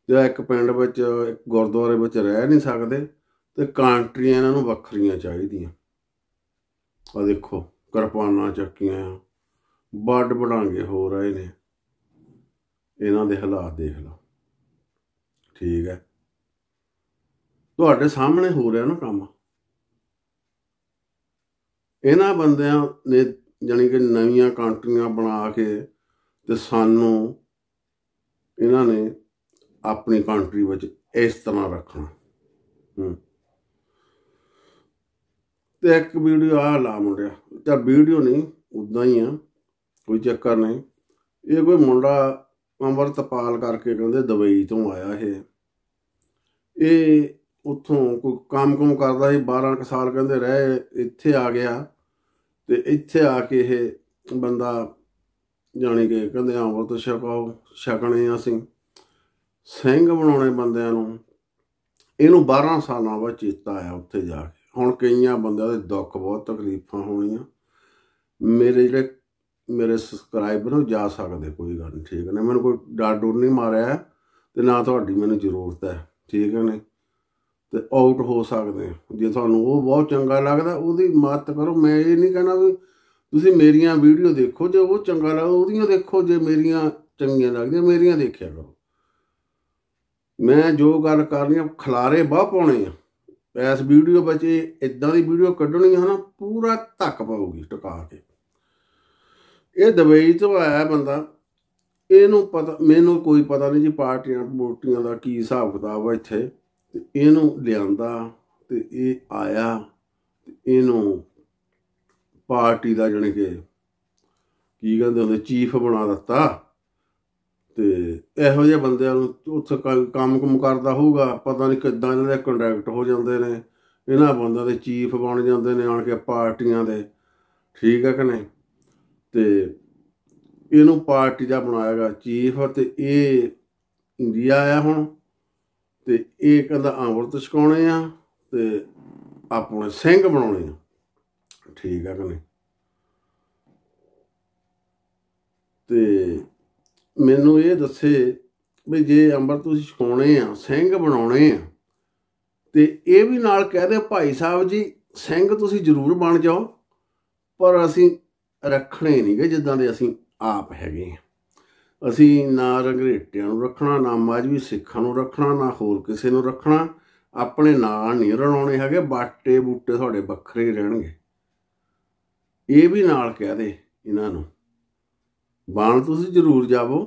ਜੇ ਇੱਕ ਪਿੰਡ ਵਿੱਚ ਇੱਕ ਗੁਰਦੁਆਰੇ ਵਿੱਚ ਰਹਿ ਨਹੀਂ ਸਕਦੇ ਤੇ ਕੰਟਰੀਆਂ ਇਹਨਾਂ ਨੂੰ ਵੱਖਰੀਆਂ ਚਾਹੀਦੀਆਂ ਆ ਦੇਖੋ ਕਿਰਪਾਨਾਂ ਚੱਕੀਆਂ ਬੱਡ ਬੜਾਂਗੇ ਹੋ ਰਹੇ ਨੇ ਇਹਨਾਂ ਦੇ ਹਾਲਾਤ ਦੇਖ ਲਓ ਠੀਕ ਹੈ ਤੁਹਾਡੇ ਸਾਹਮਣੇ ਹੋ ਰਿਹਾ ਨਾ ਕੰਮ ਇਹਨਾਂ ਬੰਦਿਆਂ ਨੇ ਜਾਨੀ ਕਿ ਨਵੀਆਂ ਕੰਟਰੀਆਂ ਬਣਾ ਕੇ ਤੇ ਸਾਨੂੰ ਇਹਨਾਂ ਨੇ ਆਪਣੀ ਕੰਟਰੀ ਵਿੱਚ ਇਸ ਤਰ੍ਹਾਂ ਰੱਖਣਾ ਹੂੰ ਤੇ ਇੱਕ ਵੀਡੀਓ ਆ ਲਾ ਮੁੰਡਿਆ ਤਾਂ ਵੀਡੀਓ ਨਹੀਂ ਉਦਾਂ ਹੀ ਆ ਕੋਈ ਚੱਕਰ ਨਹੀਂ ਇਹ ਕੋਈ ਮੁੰਡਾ ਅੰਮ੍ਰਿਤਪਾਲ ਕਰਕੇ ਕਹਿੰਦੇ ਦਵਾਈ ਤੋਂ ਆਇਆ ਇਹ ਇਹ ਉੱਥੋਂ ਕੋਈ ਕੰਮ-ਕੰਮ ਕਰਦਾ ਸੀ 12 ਕ ਸਾਲ ਕਹਿੰਦੇ ਰਹੇ ਇੱਥੇ ਆ ਗਿਆ ਤੇ ਇੱਥੇ ਆ ਕੇ ਇਹ ਬੰਦਾ ਜਾਣੀ ਕਿ ਕਹਿੰਦੇ ਅੰਮ੍ਰਿਤ ਛਕਾਓ ਛਕਣੇ ਅਸੀਂ ਸਿੰਘ ਬਣਾਉਣੇ ਬੰਦਿਆਂ ਨੂੰ ਇਹਨੂੰ 12 ਸਾਲਾਂ ਬਾਅਦ ਚੇਤਾ ਆਇਆ ਉੱਥੇ ਜਾ ਕੇ ਹੁਣ ਕਈਆਂ ਬੰਦਿਆਂ ਦੇ ਦੁੱਖ ਬਹੁਤ ਤਕਲੀਫਾਂ ਹੋਣੀਆਂ ਮੇਰੇ ਜਿਹੜੇ ਮੇਰੇ ਸਬਸਕ੍ਰਾਈਬਰ ਨੂੰ ਜਾ ਸਕਦੇ ਕੋਈ ਗੱਲ ਨਹੀਂ ਠੀਕ ਨੇ ਮੈਨੂੰ ਕੋਈ ਡਰ ਡਰ ਨਹੀਂ ਮਾਰਿਆ ਤੇ ਨਾ ਤੁਹਾਡੀ ਮੈਨੂੰ ਜ਼ਰੂਰਤ ਹੈ ਠੀਕ ਹੈ ਨੇ ਤੇ ਆਊਟ ਹੋ ਸਕਦੇ ਜੇ ਤੁਹਾਨੂੰ ਉਹ ਬਹੁਤ ਚੰਗਾ ਲੱਗਦਾ ਉਹਦੀ ਮਦਦ ਕਰੋ ਮੈਂ ਇਹ ਨਹੀਂ ਕਹਿੰਦਾ ਵੀ ਤੁਸੀਂ ਮੇਰੀਆਂ ਵੀਡੀਓ ਦੇਖੋ ਜੇ ਉਹ ਚੰਗਾ ਲੱਗਦਾ ਉਹਦੀਆਂ ਦੇਖੋ ਜੇ ਮੇਰੀਆਂ ਚੰਗੀਆਂ ਲੱਗਦੀਆਂ ਮੇਰੀਆਂ ਦੇਖਿਆ ਕਰੋ ਮੈਂ ਜੋ ਗੱਲ ਕਰਨੀ ਆ ਖਲਾਰੇ ਬਾਹ ਪਾਉਣੇ ਆ ਇਸ ਵੀਡੀਓ ਵਿੱਚ ਇਦਾਂ ਦੀ ਵੀਡੀਓ ਕੱਢਣੀ ਹੈ ਨਾ ਪੂਰਾ ਧੱਕ ਪਾਉਗੀ ਟਕਾ ਕੇ ਇਹ ਦਵਾਈ ਤੋਂ ਆਇਆ ਬੰਦਾ ਇਹਨੂੰ ਪਤਾ ਮੈਨੂੰ ਕੋਈ ਪਤਾ ਨਹੀਂ ਜੀ ਪਾਰਟੀਆਂ ਬੋਟੀਆਂ ਦਾ ਕੀ ਹਿਸਾਬ ਕਿਤਾਬ ਹੈ ਇੱਥੇ ਤੇ ਇਹਨੂੰ ਲਿਆਂਦਾ ਤੇ ਇਹ ਆਇਆ ਇਹਨੂੰ ਪਾਰਟੀ ਦਾ ਜਣ ਕੇ ਕੀ ਕਹਿੰਦੇ ਹੁੰਦੇ ਚੀਫ ਬਣਾ ਦਿੱਤਾ ਤੇ ਇਹੋ ਜਿਹੇ ਬੰਦਿਆਂ ਨੂੰ ਉੱਥੇ ਕੰਮ ਕੰਮ ਕਰਦਾ ਹੋਊਗਾ ਪਤਾ ਨਹੀਂ ਕਿੱਦਾਂ ਇਹਨਾਂ ਦੇ ਕੰਟਰੈਕਟ ਹੋ ਜਾਂਦੇ ਨੇ ਇਹਨਾਂ ਬੰਦਿਆਂ ਦੇ ਚੀਫ ਬਣ ਜਾਂਦੇ ਨੇ ਆਣ ਕੇ ਪਾਰਟੀਆਂ ਦੇ ਠੀਕ ਹੈ ਕਿ ਨਹੀਂ ਤੇ ਇਹਨੂੰ ਪਾਰਟੀ ਦਾ ਬਣਾਇਆ ਗਿਆ ਚੀਫ ਤੇ ਇਹ ਇੰਡੀਆ ਆਇਆ ਹੁਣ ਤੇ ਇਹ ਕਹਿੰਦਾ ਅੰਮ੍ਰਿਤ ਛਕਾਉਣੇ ਆ ਤੇ ਆਪਣੇ ਸਿੰਘ ਬਣਾਉਣੇ ਆ ਠੀਕ ਆ ਕਹਿੰਦੇ ਤੇ ਮੈਨੂੰ ਇਹ ਦੱਸੇ ਵੀ ਜੇ ਅੰਮ੍ਰਿਤ ਤੁਸੀਂ ਛਕਾਉਣੇ ਆ ਸਿੰਘ ਬਣਾਉਣੇ ਆ ਤੇ ਇਹ ਵੀ ਨਾਲ ਕਹਦੇ ਭਾਈ ਸਾਹਿਬ ਜੀ ਸਿੰਘ ਤੁਸੀਂ ਜ਼ਰੂਰ ਬਣ ਜਾਓ ਪਰ ਅਸੀਂ ਰੱਖਣੇ ਨਹੀਂਗੇ ਜਿੱਦਾਂ ਦੇ ਅਸੀਂ ਆਪ ਹੈਗੇ ਆ ਅਸੀਂ ਨਾ ਰੰਗਰੇਟਿਆਂ ਨੂੰ ਰੱਖਣਾ ਨਾ ਮਾਜਵੀ ਸਿੱਖਾਂ ਨੂੰ ਰੱਖਣਾ ਨਾ ਹੋਰ ਕਿਸੇ ਨੂੰ ਰੱਖਣਾ ਆਪਣੇ ਨਾਲ ਨਹੀਂ ਰਣਾਉਣੇ ਹੈਗੇ ਬਾਟੇ ਬੂਟੇ ਤੁਹਾਡੇ ਵੱਖਰੇ ਰਹਿਣਗੇ ਇਹ ਵੀ ਨਾਲ ਕਹਿ ਦੇ ਇਹਨਾਂ ਨੂੰ ਬਾਣ ਤੁਸੀਂ ਜ਼ਰੂਰ ਜਾਵੋ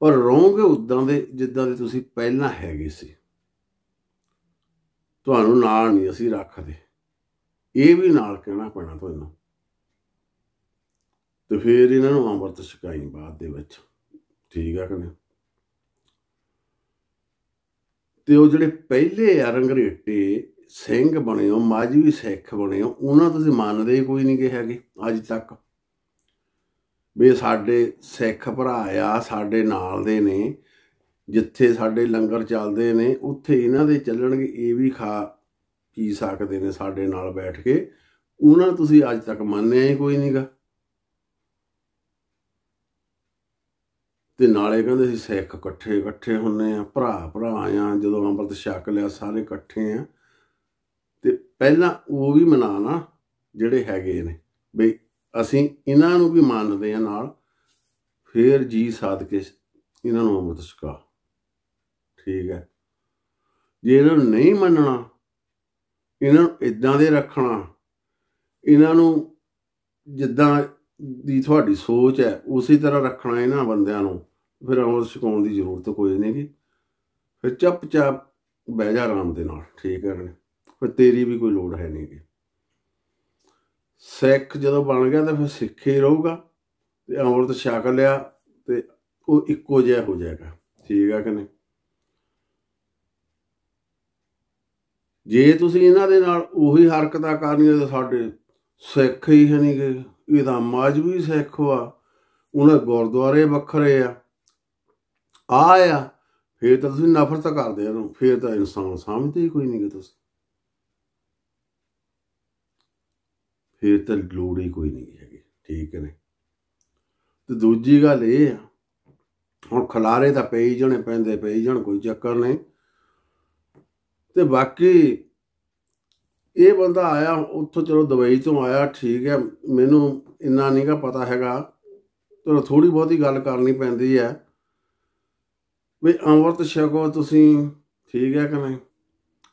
ਪਰ ਰਹੋਗੇ ਉਦਾਂ ਦੇ ਜਿੱਦਾਂ ਦੇ ਤੁਸੀਂ ਪਹਿਲਾਂ ਹੈਗੇ ਸੀ ਤੁਹਾਨੂੰ ਨਾਲ ਨਹੀਂ ਅਸੀਂ ਰੱਖਦੇ ਇਹ ਵੀ ਨਾਲ ਕਹਿਣਾ ਪੈਣਾ ਤੁਹਾਨੂੰ ਤੇ ਫਿਰ ਇਹਨਾਂ ਨੂੰ ਅੰਮ੍ਰਿਤ ਛਕਾਈ ਬਾਅਦ ਦੇ ਵਿੱਚ ਠੀਕ ਆ ਕਿ ਨਹੀਂ ਤੇ ਉਹ ਜਿਹੜੇ ਪਹਿਲੇ ਅਰੰਗਰੇਟੇ ਸਿੰਘ ਬਣੇ ਉਹ ਮਾਝੀ ਸਿੱਖ ਬਣੇ ਉਹਨਾਂ ਉਹਨਾਂ ਤੁਸੀਂ ਮੰਨਦੇ ਕੋਈ ਨਹੀਂ ਕਿ ਹੈਗੇ ਅੱਜ ਤੱਕ ਵੀ ਸਾਡੇ ਸਿੱਖ ਭਰਾ ਆ ਸਾਡੇ ਨਾਲ ਦੇ ਨੇ ਜਿੱਥੇ ਸਾਡੇ ਲੰਗਰ ਚੱਲਦੇ ਨੇ ਉੱਥੇ ਇਹਨਾਂ ਦੇ ਚੱਲਣਗੇ ਇਹ ਵੀ ਖਾ ਪੀ ਸਕਦੇ ਨੇ ਸਾਡੇ ਨਾਲ ਬੈਠ ਕੇ ਉਹਨਾਂ ਤੁਸੀਂ ਅੱਜ ਤੱਕ ਮੰਨਿਆ ਹੀ ਕੋਈ ਨਹੀਂਗਾ ਤੇ ਨਾਲੇ ਕਹਿੰਦੇ ਸੀ ਸਿੱਖ ਇਕੱਠੇ ਇਕੱਠੇ ਹੁੰਨੇ ਆ ਭਰਾ ਭਰਾ ਆ ਜਦੋਂ ਅੰਮ੍ਰਿਤ ਛਕ ਲਿਆ ਸਾਰੇ ਇਕੱਠੇ ਆ ਤੇ ਪਹਿਲਾਂ ਉਹ ਵੀ ਮਨਾਣਾ ਜਿਹੜੇ ਹੈਗੇ ਨੇ ਬਈ ਅਸੀਂ ਇਹਨਾਂ ਨੂੰ ਵੀ ਮੰਨਦੇ ਆ ਨਾਲ ਫੇਰ ਜੀ ਸਾਧ ਕੇ ਇਹਨਾਂ ਨੂੰ ਅੰਮ੍ਰਿਤ ਛਕਾ ਠੀਕ ਹੈ ਜੇ ਇਹਨਾਂ ਨੂੰ ਨਹੀਂ ਮੰਨਣਾ ਇਹਨਾਂ ਨੂੰ ਇਦਾਂ ਦੇ ਰੱਖਣਾ ਇਹਨਾਂ ਨੂੰ ਜਿੱਦਾਂ ਦੀ ਤੁਹਾਡੀ ਸੋਚ ਹੈ ਉਸੇ ਤਰ੍ਹਾਂ ਰੱਖਣਾ ਇਹਨਾਂ ਬੰਦਿਆਂ ਨੂੰ ਫਿਰ ਆਉਣ ਸਿਖਾਉਣ ਦੀ ਜ਼ਰੂਰਤ ਕੋਈ ਨਹੀਂ ਗੀ ਫਿਰ ਚੱਪ ਚਾਪ ਬਹਿ ਜਾ ਆਰਾਮ ਦੇ ਨਾਲ ਠੀਕ ਹੈ ਨੇ ਫਿਰ ਤੇਰੀ ਵੀ ਕੋਈ ਲੋੜ ਹੈ ਨਹੀਂ ਗੀ ਸਿੱਖ ਜਦੋਂ ਬਣ ਗਿਆ ਤਾਂ ਫਿਰ ਸਿੱਖ ਹੀ ਰਹੂਗਾ ਤੇ ਅਮਰਤ ਛਕ ਲਿਆ ਤੇ ਉਹ ਇੱਕੋ ਜਿਹਾ ਹੋ ਜਾਏਗਾ ਠੀਕ ਹੈ ਕਿ ਨਹੀਂ ਜੇ ਤੁਸੀਂ ਇਹਨਾਂ ਦੇ ਨਾਲ ਉਹੀ ਹਰਕਤਾਂ ਕਰਨੀਆਂ ਤਾਂ ਸਾਡੇ ਸਿੱਖ ਹੀ ਹੈ ਨਹੀਂ ਗਏ ਇਹਦਾ ਮਾਜਵੀ ਸਿੱਖ ਆ ਉਹਨਾਂ ਗੁਰਦੁਆਰੇ ਵੱਖਰੇ ਆ ਆਇਆ ਫੇਰ ਤਾਂ ਤੁਸੀਂ ਨਫ਼ਰਤ ਕਰਦੇ ਹੋ ਫੇਰ ਤਾਂ ਇਨਸਾਨ ਸਮਝਦੇ ਹੀ ਕੋਈ ਨਹੀਂ ਕਿ ਤੁਸੀਂ ਫੇਰ ਤਾਂ ਲੋੜ ਹੀ ਕੋਈ ਨਹੀਂ ਹੈਗੀ ਠੀਕ ਨੇ ਤੇ ਦੂਜੀ ਗੱਲ ਇਹ ਆ ਹੁਣ ਖਲਾਰੇ ਤਾਂ ਪਈ ਜਣੇ ਪੈਂਦੇ ਪਈ ਜਣ ਕੋਈ ਚੱਕਰ ਨਹੀਂ ਤੇ ਬਾਕੀ ਇਹ ਬੰਦਾ ਆਇਆ ਉੱਥੋਂ ਚਲੋ ਦਵਾਈ ਤੋਂ ਆਇਆ ਠੀਕ ਹੈ ਮੈਨੂੰ ਇੰਨਾ ਨਹੀਂਗਾ ਪਤਾ ਹੈਗਾ ਤੇ ਥੋੜੀ ਬਹੁਤੀ ਗੱਲ ਕਰਨੀ ਪੈਂਦੀ ਹੈ ਵੀ ਅੰਮ੍ਰਿਤ ਛਕੋ ਤੁਸੀਂ ਠੀਕ ਹੈ ਕਿ ਨਹੀਂ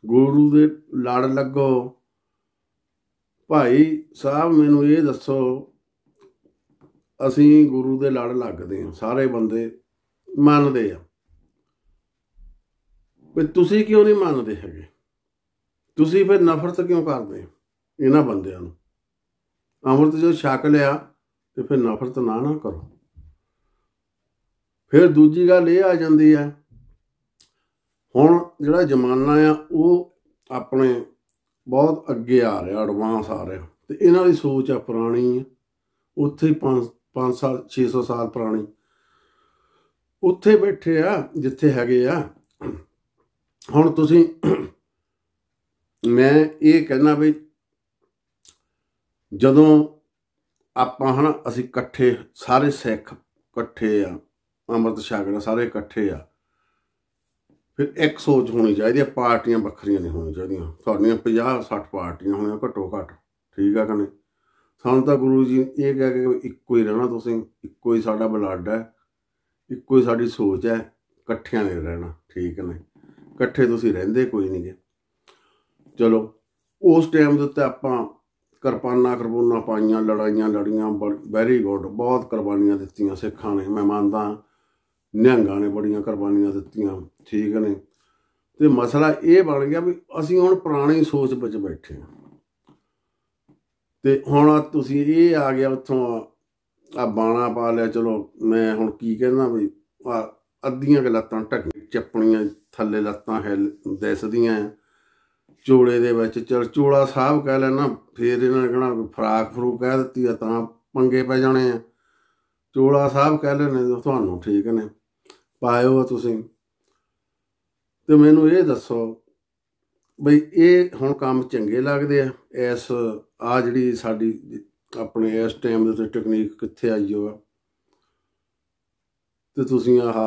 ਗੁਰੂ ਦੇ ਲੜ ਲੱਗੋ ਭਾਈ ਸਾਹਿਬ ਮੈਨੂੰ ਇਹ ਦੱਸੋ ਅਸੀਂ ਗੁਰੂ ਦੇ ਲੜ ਲੱਗਦੇ ਹਾਂ ਸਾਰੇ ਬੰਦੇ ਮੰਨਦੇ ਆ ਵੀ ਤੁਸੀਂ ਕਿਉਂ ਨਹੀਂ ਮੰਨਦੇ ਹੈਗੇ ਤੁਸੀਂ ਫਿਰ ਨਫ਼ਰਤ ਕਿਉਂ ਕਰਦੇ ਇਹਨਾਂ ਬੰਦਿਆਂ ਨੂੰ ਅੰਮ੍ਰਿਤ ਜੋ ਛਕ ਲਿਆ ਤੇ ਫਿਰ ਨਫ਼ਰਤ ਨਾ ਨਾ ਕਰੋ ਫਿਰ ਦੂਜੀ ਗੱਲ ਇਹ ਆ ਜਾਂਦੀ ਹੈ ਹੁਣ ਜਿਹੜਾ ਜ਼ਮਾਨਾ ਆ ਉਹ ਆਪਣੇ ਬਹੁਤ ਅੱਗੇ ਆ ਰਿਹਾ ਐਡਵਾਂਸ ਆ ਰਿਹਾ ਤੇ ਇਹਨਾਂ ਦੀ ਸੋਚ ਆ ਪੁਰਾਣੀ ਆ ਉੱਥੇ 5 5 ਸਾਲ 600 ਸਾਲ ਪੁਰਾਣੀ ਉੱਥੇ ਬੈਠੇ ਆ ਜਿੱਥੇ ਹੈਗੇ ਆ ਹੁਣ ਤੁਸੀਂ ਮੈਂ ਇਹ ਕਹਿਣਾ ਵੀ ਜਦੋਂ ਆਪਾਂ ਹਨ ਅਸੀਂ ਇਕੱਠੇ ਸਾਰੇ ਸਿੱਖ ਇਕੱਠੇ ਆ ਅੰਮ੍ਰਿਤ ਛਕਣਾ ਸਾਰੇ ਇਕੱਠੇ ਆ ਫਿਰ ਇੱਕ ਸੋਚ ਹੋਣੀ ਚਾਹੀਦੀ ਆ ਪਾਰਟੀਆਂ ਵੱਖਰੀਆਂ ਨਹੀਂ ਹੋਣੀਆਂ ਚਾਹੀਦੀਆਂ ਤੁਹਾਡੀਆਂ 50 60 ਪਾਰਟੀਆਂ ਹੋਣੀਆਂ ਘੱਟੋ ਘੱਟ ਠੀਕ ਆ ਕਨੇ ਸਾਨੂੰ ਤਾਂ ਗੁਰੂ ਜੀ ਇਹ ਕਹਿ ਕੇ ਇੱਕੋ ਹੀ ਰਹਿਣਾ ਤੁਸੀਂ ਇੱਕੋ ਹੀ ਸਾਡਾ ਬਲੱਡ ਹੈ ਇੱਕੋ ਹੀ ਸਾਡੀ ਸੋਚ ਹੈ ਇਕੱਠਿਆਂ ਨੇ ਰਹਿਣਾ ਠੀਕ ਨੇ ਇਕੱਠੇ ਤੁਸੀਂ ਰਹਿੰਦੇ ਕੋਈ ਨਹੀਂ ਜੇ ਚਲੋ ਉਸ ਟਾਈਮ ਦੇ ਉੱਤੇ ਆਪਾਂ ਕਰਪਾਨਾ ਕਰਬੋਨਾ ਪਾਈਆਂ ਲੜਾਈਆਂ ਲੜੀਆਂ ਵੈਰੀ ਗੁੱਡ ਬਹੁਤ ਕੁਰਬਾਨੀਆਂ ਦਿੱਤੀਆਂ ਸਿੱਖਾਂ ਨੇ ਮੈਂ ਮੰਨਦਾ ਨਿਹੰਗਾਂ ਨੇ ਬੜੀਆਂ ਕੁਰਬਾਨੀਆਂ ਦਿੱਤੀਆਂ ਠੀਕ ਨੇ ਤੇ ਮਸਲਾ ਇਹ ਬਣ ਗਿਆ ਵੀ ਅਸੀਂ ਹੁਣ ਪੁਰਾਣੀ ਸੋਚ ਵਿੱਚ ਬੈਠੇ ਹਾਂ ਤੇ ਹੁਣ ਤੁਸੀਂ ਇਹ ਆ ਗਿਆ ਉੱਥੋਂ ਆ ਬਾਣਾ ਪਾ ਲਿਆ ਚਲੋ ਮੈਂ ਹੁਣ ਕੀ ਕਹਿੰਦਾ ਵੀ ਆ ਅੱਧੀਆਂ ਗਲਤਾਂ ਟੱਕੀ ਚੱਪਣੀਆਂ ਥੱਲੇ ਲੱਤਾਂ ਹੈ ਦਿਸਦੀਆਂ ਚੋਲੇ ਦੇ ਵਿੱਚ ਚਲ ਚੋਲਾ ਸਾਹਿਬ ਕਹਿ ਲੈਣਾ ਫੇਰ ਇਹਨਾਂ ਨੇ ਕਹਣਾ ਫਰਾਕ ਫਰੂ ਕਹਿ ਦਿੱਤੀ ਆ ਤਾਂ ਪੰਗੇ ਪੈ ਜਾਣੇ ਆ ਚੋਲਾ ਸਾਹਿਬ ਕਹਿ ਲੈਣੇ ਤੁਹਾਨੂੰ ਠੀਕ ਨੇ ਪਾਇਓ ਤੁਸੀਂ ਤੇ ਮੈਨੂੰ ਇਹ ਦੱਸੋ ਬਈ ਇਹ ਹੁਣ ਕੰਮ ਚੰਗੇ ਲੱਗਦੇ ਆ ਇਸ ਆ ਜਿਹੜੀ ਸਾਡੀ ਆਪਣੇ ਇਸ ਟਾਈਮ ਦੇ ਤੇ ਟੈਕਨੀਕ ਕਿੱਥੇ ਆਈ ਹੋ ਤੇ ਤੁਸੀਂ ਆਹ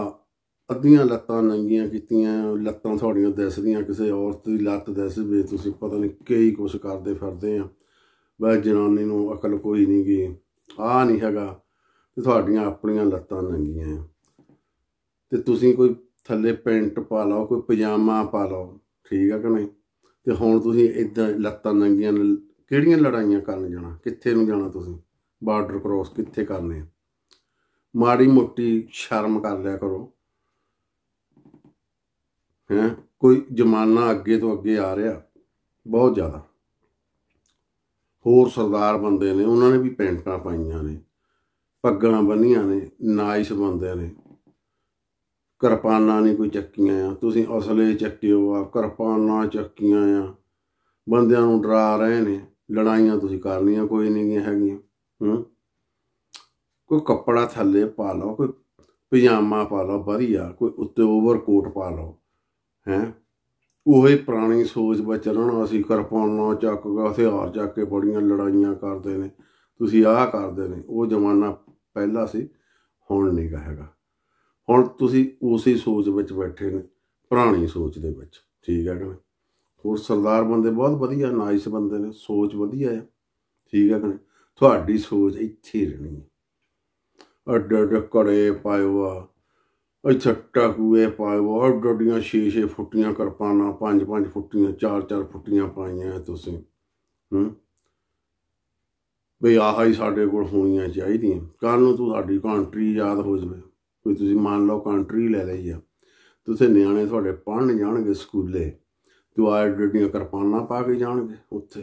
ਅੱਧੀਆਂ ਲੱਤਾਂ ਨੰਗੀਆਂ ਕੀਤੀਆਂ ਲੱਤਾਂ ਤੁਹਾਡੀਆਂ ਦਿਸਦੀਆਂ ਕਿਸੇ ਔਰਤ ਦੀ ਲੱਤ ਦਿਸਵੇ ਤੁਸੀਂ ਪਤਾ ਨਹੀਂ ਕਈ ਕੁਝ ਕਰਦੇ ਫਿਰਦੇ ਆ ਬਸ ਜਨਾਨੀ ਨੂੰ ਅਕਲ ਕੋਈ ਨਹੀਂ ਗਈ ਆ ਨਹੀਂ ਹੈਗਾ ਤੇ ਤੁਹਾਡੀਆਂ ਆਪਣੀਆਂ ਲੱਤਾਂ ਨੰਗੀਆਂ ਤੇ ਤੁਸੀਂ ਕੋਈ ਥੱਲੇ ਪੈਂਟ ਪਾ ਲਓ ਕੋਈ ਪਜਾਮਾ ਪਾ ਲਓ ਠੀਕ ਆ ਕਿ ਨਹੀਂ ਤੇ ਹੁਣ ਤੁਸੀਂ ਇਦਾਂ ਲੱਤਾਂ ਨੰਗੀਆਂ ਕਿਹੜੀਆਂ ਲੜਾਈਆਂ ਕਰਨ ਜਾਣਾ ਕਿੱਥੇ ਨੂੰ ਜਾਣਾ ਤੁਸੀਂ ਬਾਰਡਰ ਕ੍ਰੋਸ ਕਿੱਥੇ ਕਰਨੇ ਮਾੜੀ ਮੋਟੀ ਸ਼ਰਮ ਕਰ ਲਿਆ ਕਰੋ ਹੈ ਕੋਈ ਜਮਾਨਾ ਅੱਗੇ ਤੋਂ ਅੱਗੇ ਆ ਰਿਹਾ ਬਹੁਤ ਜ਼ਿਆਦਾ ਹੋਰ ਸਰਦਾਰ ਬੰਦੇ ਨੇ ਉਹਨਾਂ ਨੇ ਵੀ ਪੈਂਟਾਂ ਪਾਈਆਂ ਨੇ ਪੱਗਾਂ ਬੰਨੀਆਂ ਨੇ ਨਾਈਸ ਬੰਦੇ ਨੇ ਕਿਰਪਾਨਾਂ ਨਹੀਂ ਕੋਈ ਚੱਕੀਆਂ ਆ ਤੁਸੀਂ ਅਸਲੇ ਚੱਕਿਓ ਆ ਕਿਰਪਾਨਾਂ ਚੱਕੀਆਂ ਆ ਬੰਦਿਆਂ ਨੂੰ ਡਰਾ ਰਹੇ ਨੇ ਲੜਾਈਆਂ ਤੁਸੀਂ ਕਰਨੀਆਂ ਕੋਈ ਨਹੀਂ ਹੈਗੀਆਂ ਹੂੰ ਕੋਈ ਕੱਪੜਾ ਥੱਲੇ ਪਾ ਲਓ ਕੋਈ ਪਜਾਮਾ ਪਾ ਲਓ ਵਧੀਆ ਕੋਈ ਉੱਤੇ ਕੋਟ ਪਾ ਲਓ ਹੈ ਉਹੀ ਪੁਰਾਣੀ ਸੋਚ ਰਹਿਣਾ ਅਸੀਂ ਕਿਰਪਾਨਾਂ ਚੱਕ ਕੇ ਹਥਿਆਰ ਚੱਕ ਕੇ ਬੜੀਆਂ ਲੜਾਈਆਂ ਕਰਦੇ ਨੇ ਤੁਸੀਂ ਆਹ ਕਰਦੇ ਨੇ ਉਹ ਜ਼ਮਾਨਾ ਪਹਿਲਾ ਸੀ ਹੁਣ ਨਹੀਂ ਹੈਗਾ ਹੁਣ ਤੁਸੀਂ ਉਸੇ ਸੋਚ ਵਿੱਚ ਬੈਠੇ ਨੇ ਪੁਰਾਣੀ ਸੋਚ ਦੇ ਵਿੱਚ ਠੀਕ ਹੈ ਕਿ ਹੋਰ ਸਰਦਾਰ ਬੰਦੇ ਬਹੁਤ ਵਧੀਆ ਨਾਈਸ ਬੰਦੇ ਨੇ ਸੋਚ ਵਧੀਆ ਹੈ ਠੀਕ ਹੈ ਕਿ ਤੁਹਾਡੀ ਸੋਚ ਇੱਥੇ ਰਹਿਣੀ ਹੈ ਅੱਡ ਅੱਡ ਕੜੇ ਪਾਇਓ ਇੱਥੇ ਟਕੂਏ ਪਾਇਓ ਅੱਡ ਅੱਡੀਆਂ 6-6 ਫੁੱਟੀਆਂ ਕਰਪਾਨਾ 5-5 ਫੁੱਟੀਆਂ 4-4 ਫੁੱਟੀਆਂ ਪਾਈਆਂ ਤੁਸੀਂ ਹੂੰ ਵੇ ਆਹ ਹੀ ਸਾਡੇ ਕੋਲ ਹੋਣੀਆਂ ਚਾਹੀਦੀਆਂ ਕੱਲ ਨੂੰ ਤੁਹਾਡੀ ਕੰਟਰੀ ਯਾਦ ਹੋ ਜਵੇ ਕੋਈ ਤੁਸੀਂ ਮੰਨ ਲਓ ਕੰਟਰੀ ਲੈ ਲਈ ਆ ਤੁਸੀਂ ਨਿਆਣੇ ਤੁਹਾਡੇ ਪੜਨ ਜਾਣਗੇ ਸਕੂਲੇ ਤੂੰ ਆਏ ਜਿਹੜੀਆਂ ਕਿਰਪਾਨਾਂ ਪਾ ਕੇ ਜਾਣਗੇ ਉੱਥੇ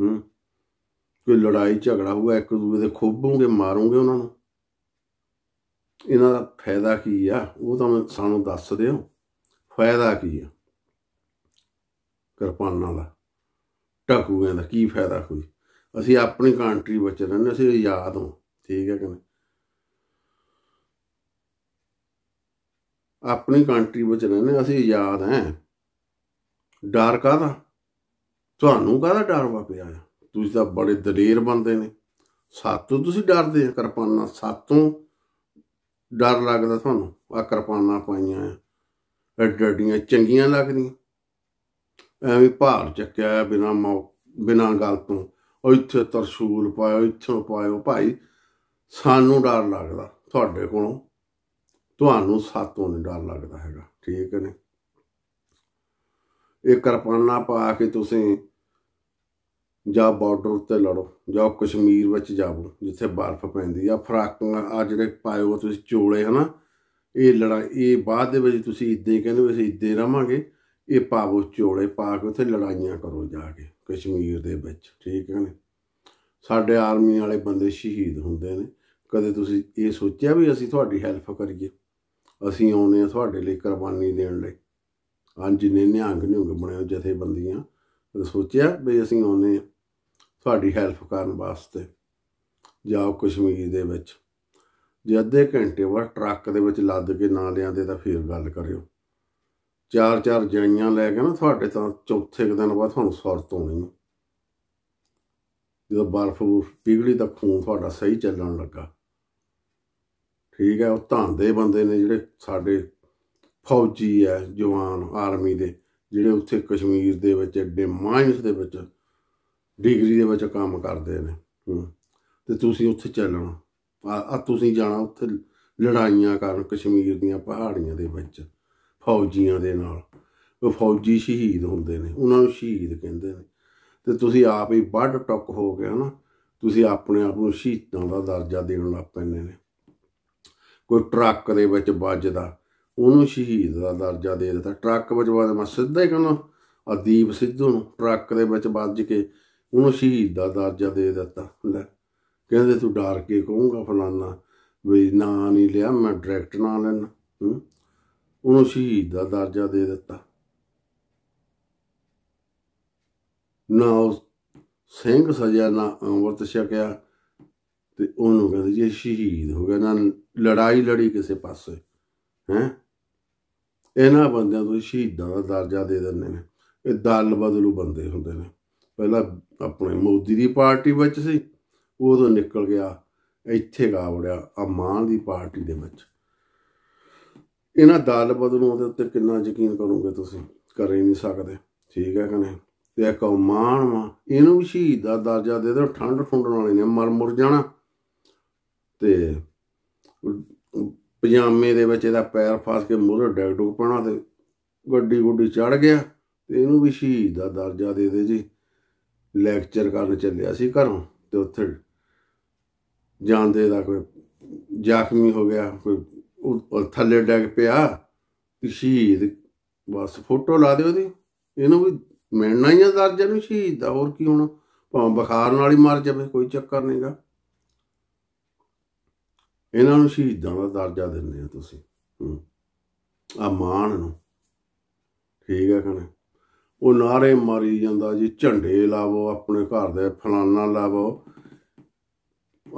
ਹੂੰ ਕੋਈ ਲੜਾਈ ਝਗੜਾ ਹੋਊਗਾ ਇੱਕ ਦੂਜੇ ਦੇ ਖੋਬੋਂਗੇ ਮਾਰੂਗੇ ਉਹਨਾਂ ਨੂੰ ਇਹਨਾਂ ਦਾ ਫਾਇਦਾ ਕੀ ਆ ਉਹ ਤਾਂ ਸਾਨੂੰ ਦੱਸ ਦਿਓ ਫਾਇਦਾ ਕੀ ਆ ਕਿਰਪਾਨਾਂ ਦਾ ਟਕੂਆਂ ਦਾ ਕੀ ਫਾਇਦਾ ਕੋਈ ਅਸੀਂ ਆਪਣੀ ਕੰਟਰੀ ਵਿੱਚ ਰਹਿੰਦੇ ਅਸੀਂ ਆਜ਼ਾਦ ਹਾਂ ਠੀਕ ਹੈ ਕਿ ਨਹੀਂ ਆਪਣੀ ਕੰਟਰੀ ਵਿੱਚ ਰਹਿੰਦੇ ਅਸੀਂ ਆਜ਼ਾਦ ਹਾਂ ਡਰ ਕਾਦਾ ਤੁਹਾਨੂੰ ਕਾਦਾ ਡਰ ਵਾ ਪਿਆ ਤੁਸੀਂ ਤਾਂ ਬੜੇ ਦਲੇਰ ਬੰਦੇ ਨੇ ਸਾਤੋਂ ਤੁਸੀਂ ਡਰਦੇ ਆ ਕਿਰਪਾਨਾਂ ਸਾਤੋਂ ਡਰ ਲੱਗਦਾ ਤੁਹਾਨੂੰ ਆ ਕਿਰਪਾਨਾਂ ਪਾਈਆਂ ਆ ਡੱਡੀਆਂ ਚੰਗੀਆਂ ਲੱਗਦੀਆਂ ਐਵੇਂ ਭਾਰ ਚੱਕਿਆ ਬਿਨਾ ਬਿਨਾ ਗੱਲ ਤੋਂ ਉਹ ਇੱਥੇ ਤਰਸ਼ੂਲ ਪਾਇਓ ਇੱਥੋਂ ਪਾਇਓ ਭਾਈ ਸਾਨੂੰ ਡਰ ਲੱਗਦਾ ਤੁਹਾਡੇ ਕੋਲੋਂ ਤੁਹਾਨੂੰ ਸਾਤੋਂ ਨਹੀਂ ਡਰ ਲੱਗਦਾ ਹੈਗਾ ਠੀਕ ਨੇ ਇਹ ਕਰਪਾਨਾ ਪਾ ਕੇ ਤੁਸੀਂ ਜਾਂ ਬਾਰਡਰ ਉੱਤੇ ਲੜੋ ਜਾਂ ਕਸ਼ਮੀਰ ਵਿੱਚ ਜਾਵੋ ਜਿੱਥੇ ਬਰਫ਼ ਪੈਂਦੀ ਆ ਫਰਾਕਾਂ ਆ ਜਿਹੜੇ ਪਾਇਓ ਤੁਸੀਂ ਚੋਲੇ ਹਨਾ ਇਹ ਲੜਾਈ ਇਹ ਬਾਅਦ ਦੇ ਵਿੱਚ ਤੁਸੀਂ ਇਦਾਂ ਹੀ ਕਹਿੰਦੇ ਅਸੀਂ ਇਦਾਂ ਰਵਾਂਗੇ ਇਹ ਪਾਵੋ ਚੋਲੇ ਪਾ ਕੇ ਉੱਥੇ ਲੜਾਈਆਂ ਕਰੋ ਜਾ ਕੇ ਕਸ਼ਮੀਰ ਦੇ ਵਿੱਚ ਠੀਕ ਹੈ ਨੇ ਸਾਡੇ ਆਰਮੀ ਵਾਲੇ ਬੰਦੇ ਸ਼ਹੀਦ ਹੁੰਦੇ ਨੇ ਕਦੇ ਤੁਸੀਂ ਇਹ ਸੋਚਿਆ ਵੀ ਅਸੀਂ ਤੁਹਾਡੀ ਹੈਲਪ ਕਰੀਏ ਅਸੀਂ ਆਉਨੇ ਆ ਤੁਹਾਡੇ ਲਈ ਕੁਰਬਾਨੀ ਦੇਣ ਲਈ ਹਾਂ ਨੇ ਨਿਹੰਗ ਨਿਹੰਗ ਬਣਿਆ ਜਥੇਬੰਦੀਆਂ ਤੇ ਸੋਚਿਆ ਵੀ ਅਸੀਂ ਆਉਨੇ ਆ ਤੁਹਾਡੀ ਹੈਲਪ ਕਰਨ ਵਾਸਤੇ ਜਾਓ ਕਸ਼ਮੀਰ ਦੇ ਵਿੱਚ ਜੇ ਅੱਧੇ ਘੰਟੇ ਬਾਅਦ ਟਰੱਕ ਦੇ ਵਿੱਚ ਲੱਦ ਕੇ ਨਾ ਲਿਆਂਦੇ ਤਾਂ ਫੇਰ ਗੱਲ ਕਰਿਓ ਚਾਰ ਚਾਰ ਜਾਈਆਂ ਲੈ ਕੇ ਨਾ ਤੁਹਾਡੇ ਤਾਂ ਚੌਥੇ ਦਿਨ ਬਾਅਦ ਤੁਹਾਨੂੰ ਸੌਰਤ ਹੋਣੀ ਜਦੋਂ ਬਰਫ਼ ਪਿਘਲੀ ਤਾਂ ਖੂਨ ਤੁਹਾਡਾ ਸਹੀ ਚੱਲਣ ਲੱਗਾ ਠੀਕ ਹੈ ਉਹ ਧਾਂਦੇ ਬੰਦੇ ਨੇ ਜਿਹੜੇ ਸਾਡੇ ਫੌਜੀ ਹੈ ਜਵਾਨ ਆਰਮੀ ਦੇ ਜਿਹੜੇ ਉੱਥੇ ਕਸ਼ਮੀਰ ਦੇ ਵਿੱਚ ਐਡੇ ਮਾਈਨਸ ਦੇ ਵਿੱਚ ਡਿਗਰੀ ਦੇ ਵਿੱਚ ਕੰਮ ਕਰਦੇ ਨੇ ਤੇ ਤੁਸੀਂ ਉੱਥੇ ਚੱਲਣਾ ਆ ਤੁਸੀਂ ਜਾਣਾ ਉੱਥੇ ਲੜਾਈਆਂ ਕਰਨ ਕਸ਼ਮੀਰ ਦੀਆਂ ਪਹਾੜੀਆਂ ਦੇ ਵਿੱਚ ਫੌਜੀਆਂ ਦੇ ਨਾਲ ਉਹ ਫੌਜੀ ਸ਼ਹੀਦ ਹੁੰਦੇ ਨੇ ਉਹਨਾਂ ਨੂੰ ਸ਼ਹੀਦ ਕਹਿੰਦੇ ਨੇ ਤੇ ਤੁਸੀਂ ਆਪ ਹੀ ਵੱਡ ਟੱਕ ਹੋ ਗਏ ਹਨਾ ਤੁਸੀਂ ਆਪਣੇ ਆਪ ਨੂੰ ਸ਼ਹੀਦਾਂ ਦਾ ਦਰਜਾ ਦੇਣ ਲੱਗ ਨੇ ਕੋਈ ਟਰੱਕ ਦੇ ਵਿੱਚ ਵੱਜਦਾ ਉਹਨੂੰ ਸ਼ਹੀਦ ਦਾ ਦਰਜਾ ਦੇ ਦਿੱਤਾ ਟਰੱਕ ਵਜਵਾ ਦੇ ਮੈਂ ਸਿੱਧਾ ਹੀ ਕਹਿੰਦਾ ਅਦੀਪ ਸਿੱਧੂ ਨੂੰ ਟਰੱਕ ਦੇ ਵਿੱਚ ਵੱਜ ਕੇ ਉਹਨੂੰ ਸ਼ਹੀਦ ਦਾ ਦਰਜਾ ਦੇ ਦਿੱਤਾ ਲੈ ਕਹਿੰਦੇ ਤੂੰ ਡਰ ਕੇ ਕਹੂੰਗਾ ਫਲਾਨਾ ਵੀ ਨਾਂ ਨਹੀਂ ਲਿਆ ਮੈਂ ਡਾਇਰੈਕਟ ਨਾਂ ਲੈਣਾ ਉਹਨੂੰ ਸ਼ਹੀਦ ਦਾ ਦਰਜਾ ਦੇ ਦਿੱਤਾ ਨਾ ਸਿੰਘ ਸਜਾ ਨਾ ਅੰਮ੍ਰਿਤ ਛਕਿਆ ਤੇ ਉਹਨੂੰ ਕਹਿੰਦੇ ਜੀ ਸ਼ਹੀਦ ਹੋ ਗਿਆ ਨਾ ਲੜਾਈ ਲੜੀ ਕਿਸੇ ਪਾਸੇ ਹੈ ਇਹਨਾਂ ਬੰਦਿਆਂ ਨੂੰ ਸ਼ਹੀਦਾਂ ਦਾ ਦਰਜਾ ਦੇ ਦਿੰਦੇ ਨੇ ਇਹ ਦਲ ਬਦਲੂ ਬੰਦੇ ਹੁੰਦੇ ਨੇ ਪਹਿਲਾਂ ਆਪਣੇ ਮੋਦੀ ਦੀ ਪਾਰਟੀ ਵਿੱਚ ਸੀ ਉਦੋਂ ਨਿਕਲ ਗਿਆ ਇੱਥੇ ਗਾ ਵੜਿਆ ਅਮਾਨ ਦੀ ਪਾਰਟੀ ਦੇ ਵਿੱਚ ਇਹਨਾਂ ਦਲ ਬਦਲੂਆਂ ਦੇ ਉੱਤੇ ਕਿੰਨਾ ਯਕੀਨ ਕਰੋਗੇ ਤੁਸੀਂ ਕਰ ਹੀ ਨਹੀਂ ਸਕਦੇ ਠੀਕ ਹੈ ਕਨੇ ਤੇ ਇੱਕ ਕੌਮਾਨ ਵਾ ਇਹਨੂੰ ਵੀ ਸ਼ਹੀਦ ਦਾ ਦਰਜਾ ਦੇ ਦੋ ਠੰਡ ਠੁੰਡ ਵਾਲੇ ਨੇ ਮਰ ਮੁਰ ਜਾਣਾ ਤੇ ਪਜਾਮੇ ਦੇ ਵਿੱਚ ਇਹਦਾ ਪੈਰ ਫਸ ਕੇ ਮੂਹਰੇ ਡੈਗ ਡੁਗ ਪਾਣਾ ਤੇ ਗੱਡੀ ਗੁੱਡੀ ਚੜ ਗਿਆ ਤੇ ਇਹਨੂੰ ਵੀ ਸ਼ਹੀਦ ਦਾ ਦਰਜਾ ਦੇ ਦੇ ਜੀ ਲੈਕਚਰ ਕਰਨ ਚੱਲਿਆ ਸੀ ਘਰੋਂ ਤੇ ਉੱਥੇ ਜਾਂਦੇ ਦਾ ਕੋਈ ਜ਼ਖਮੀ ਹੋ ਗਿਆ ਕੋਈ ਥੱਲੇ ਡੈਗ ਪਿਆ ਤੇ ਸ਼ਹੀਦ ਬਸ ਫੋਟੋ ਲਾ ਦਿਓ ਉਹਦੀ ਇਹਨੂੰ ਵੀ ਮਿਲਣਾ ਹੀ ਆ ਦਰਜਾ ਨੂੰ ਸ਼ਹੀਦ ਦਾ ਹੋਰ ਕੀ ਹੋਣਾ ਭਾਵੇਂ ਬੁਖਾਰ ਨਾਲ ਹੀ ਮਰ ਜਾਵੇ ਕੋਈ ਚੱਕਰ ਨਹੀਂਗਾ ਇਹਨਾਂ ਨੂੰ ਸ਼ਹੀਦਾਂ ਦਾ ਦਰਜਾ ਦਿੰਦੇ ਆ ਤੁਸੀਂ ਆ ਮਾਨ ਨੂੰ ਠੀਕ ਹੈ ਕਹਿੰਦੇ ਉਹ ਨਾਰੇ ਮਾਰੀ ਜਾਂਦਾ ਜੀ ਝੰਡੇ ਲਾਵੋ ਆਪਣੇ ਘਰ ਦੇ ਫਲਾਨਾ ਲਾਵੋ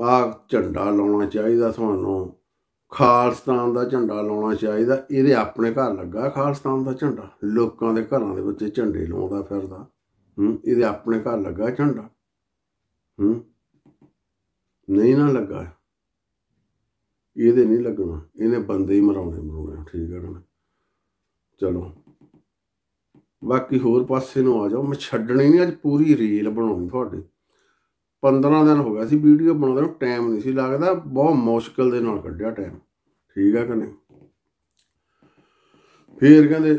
ਆ ਝੰਡਾ ਲਾਉਣਾ ਚਾਹੀਦਾ ਤੁਹਾਨੂੰ ਖਾਲਸਤਾਨ ਦਾ ਝੰਡਾ ਲਾਉਣਾ ਚਾਹੀਦਾ ਇਹਦੇ ਆਪਣੇ ਘਰ ਲੱਗਾ ਖਾਲਸਤਾਨ ਦਾ ਝੰਡਾ ਲੋਕਾਂ ਦੇ ਘਰਾਂ ਦੇ ਵਿੱਚ ਝੰਡੇ ਲਾਉਂਦਾ ਫਿਰਦਾ ਹੂੰ ਇਹਦੇ ਆਪਣੇ ਘਰ ਲੱਗਾ ਝੰਡਾ ਹੂੰ ਨਹੀਂ ਨਾ ਲੱਗਾ ਇਹਦੇ ਨਹੀਂ ਲੱਗਣਾ ਇਹਨੇ ਬੰਦੇ ਹੀ ਮਰਾਉਣੇ ਮਰਾਉਣੇ ਠੀਕ ਹੈ ਨਾ ਚਲੋ ਬਾਕੀ ਹੋਰ ਪਾਸੇ ਨੂੰ ਆ ਜਾਓ ਮੈਂ ਛੱਡਣੀ ਨਹੀਂ ਅੱਜ ਪੂਰੀ ਰੀਲ ਬਣਾਉਣੀ ਤੁਹਾਡੇ 15 ਦਿਨ ਹੋ ਗਿਆ ਸੀ ਵੀਡੀਓ ਬਣਾਉਂਦੇ ਨੂੰ ਟਾਈਮ ਨਹੀਂ ਸੀ ਲੱਗਦਾ ਬਹੁਤ ਮੁਸ਼ਕਲ ਦੇ ਨਾਲ ਕੱਢਿਆ ਟਾਈਮ ਠੀਕ ਹੈ ਕਿ ਨਹੀਂ ਫੇਰ ਕਹਿੰਦੇ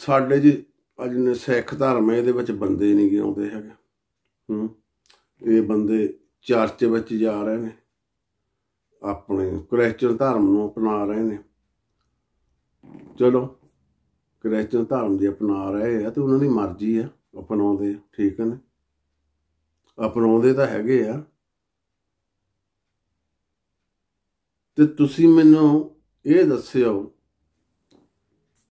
ਸਾਡੇ ਜੀ ਅੱਜ ਨੇ ਸਿੱਖ ਧਰਮ ਹੈ ਇਹਦੇ ਵਿੱਚ ਬੰਦੇ ਨਹੀਂ ਗਏ ਆਉਂਦੇ ਹੈਗੇ ਹੂੰ ਇਹ ਬੰਦੇ ਚਰਚ ਵਿੱਚ ਜਾ ਰਹੇ ਨੇ ਆਪਣੇ ਕ੍ਰਿਸਚਨ ਧਰਮ ਨੂੰ ਅਪਣਾ ਰਹੇ ਨੇ ਚਲੋ ਕ੍ਰਿਸਚਨ ਧਰਮ ਦੀ ਅਪਣਾ ਰਹੇ ਆ ਤੇ ਉਹਨਾਂ ਦੀ ਮਰਜ਼ੀ ਆ ਅਪਣਾਉਂਦੇ ਠੀਕ ਨੇ ਅਪਣਾਉਂਦੇ ਤਾਂ ਹੈਗੇ ਆ ਤੇ ਤੁਸੀਂ ਮੈਨੂੰ ਇਹ ਦੱਸਿਓ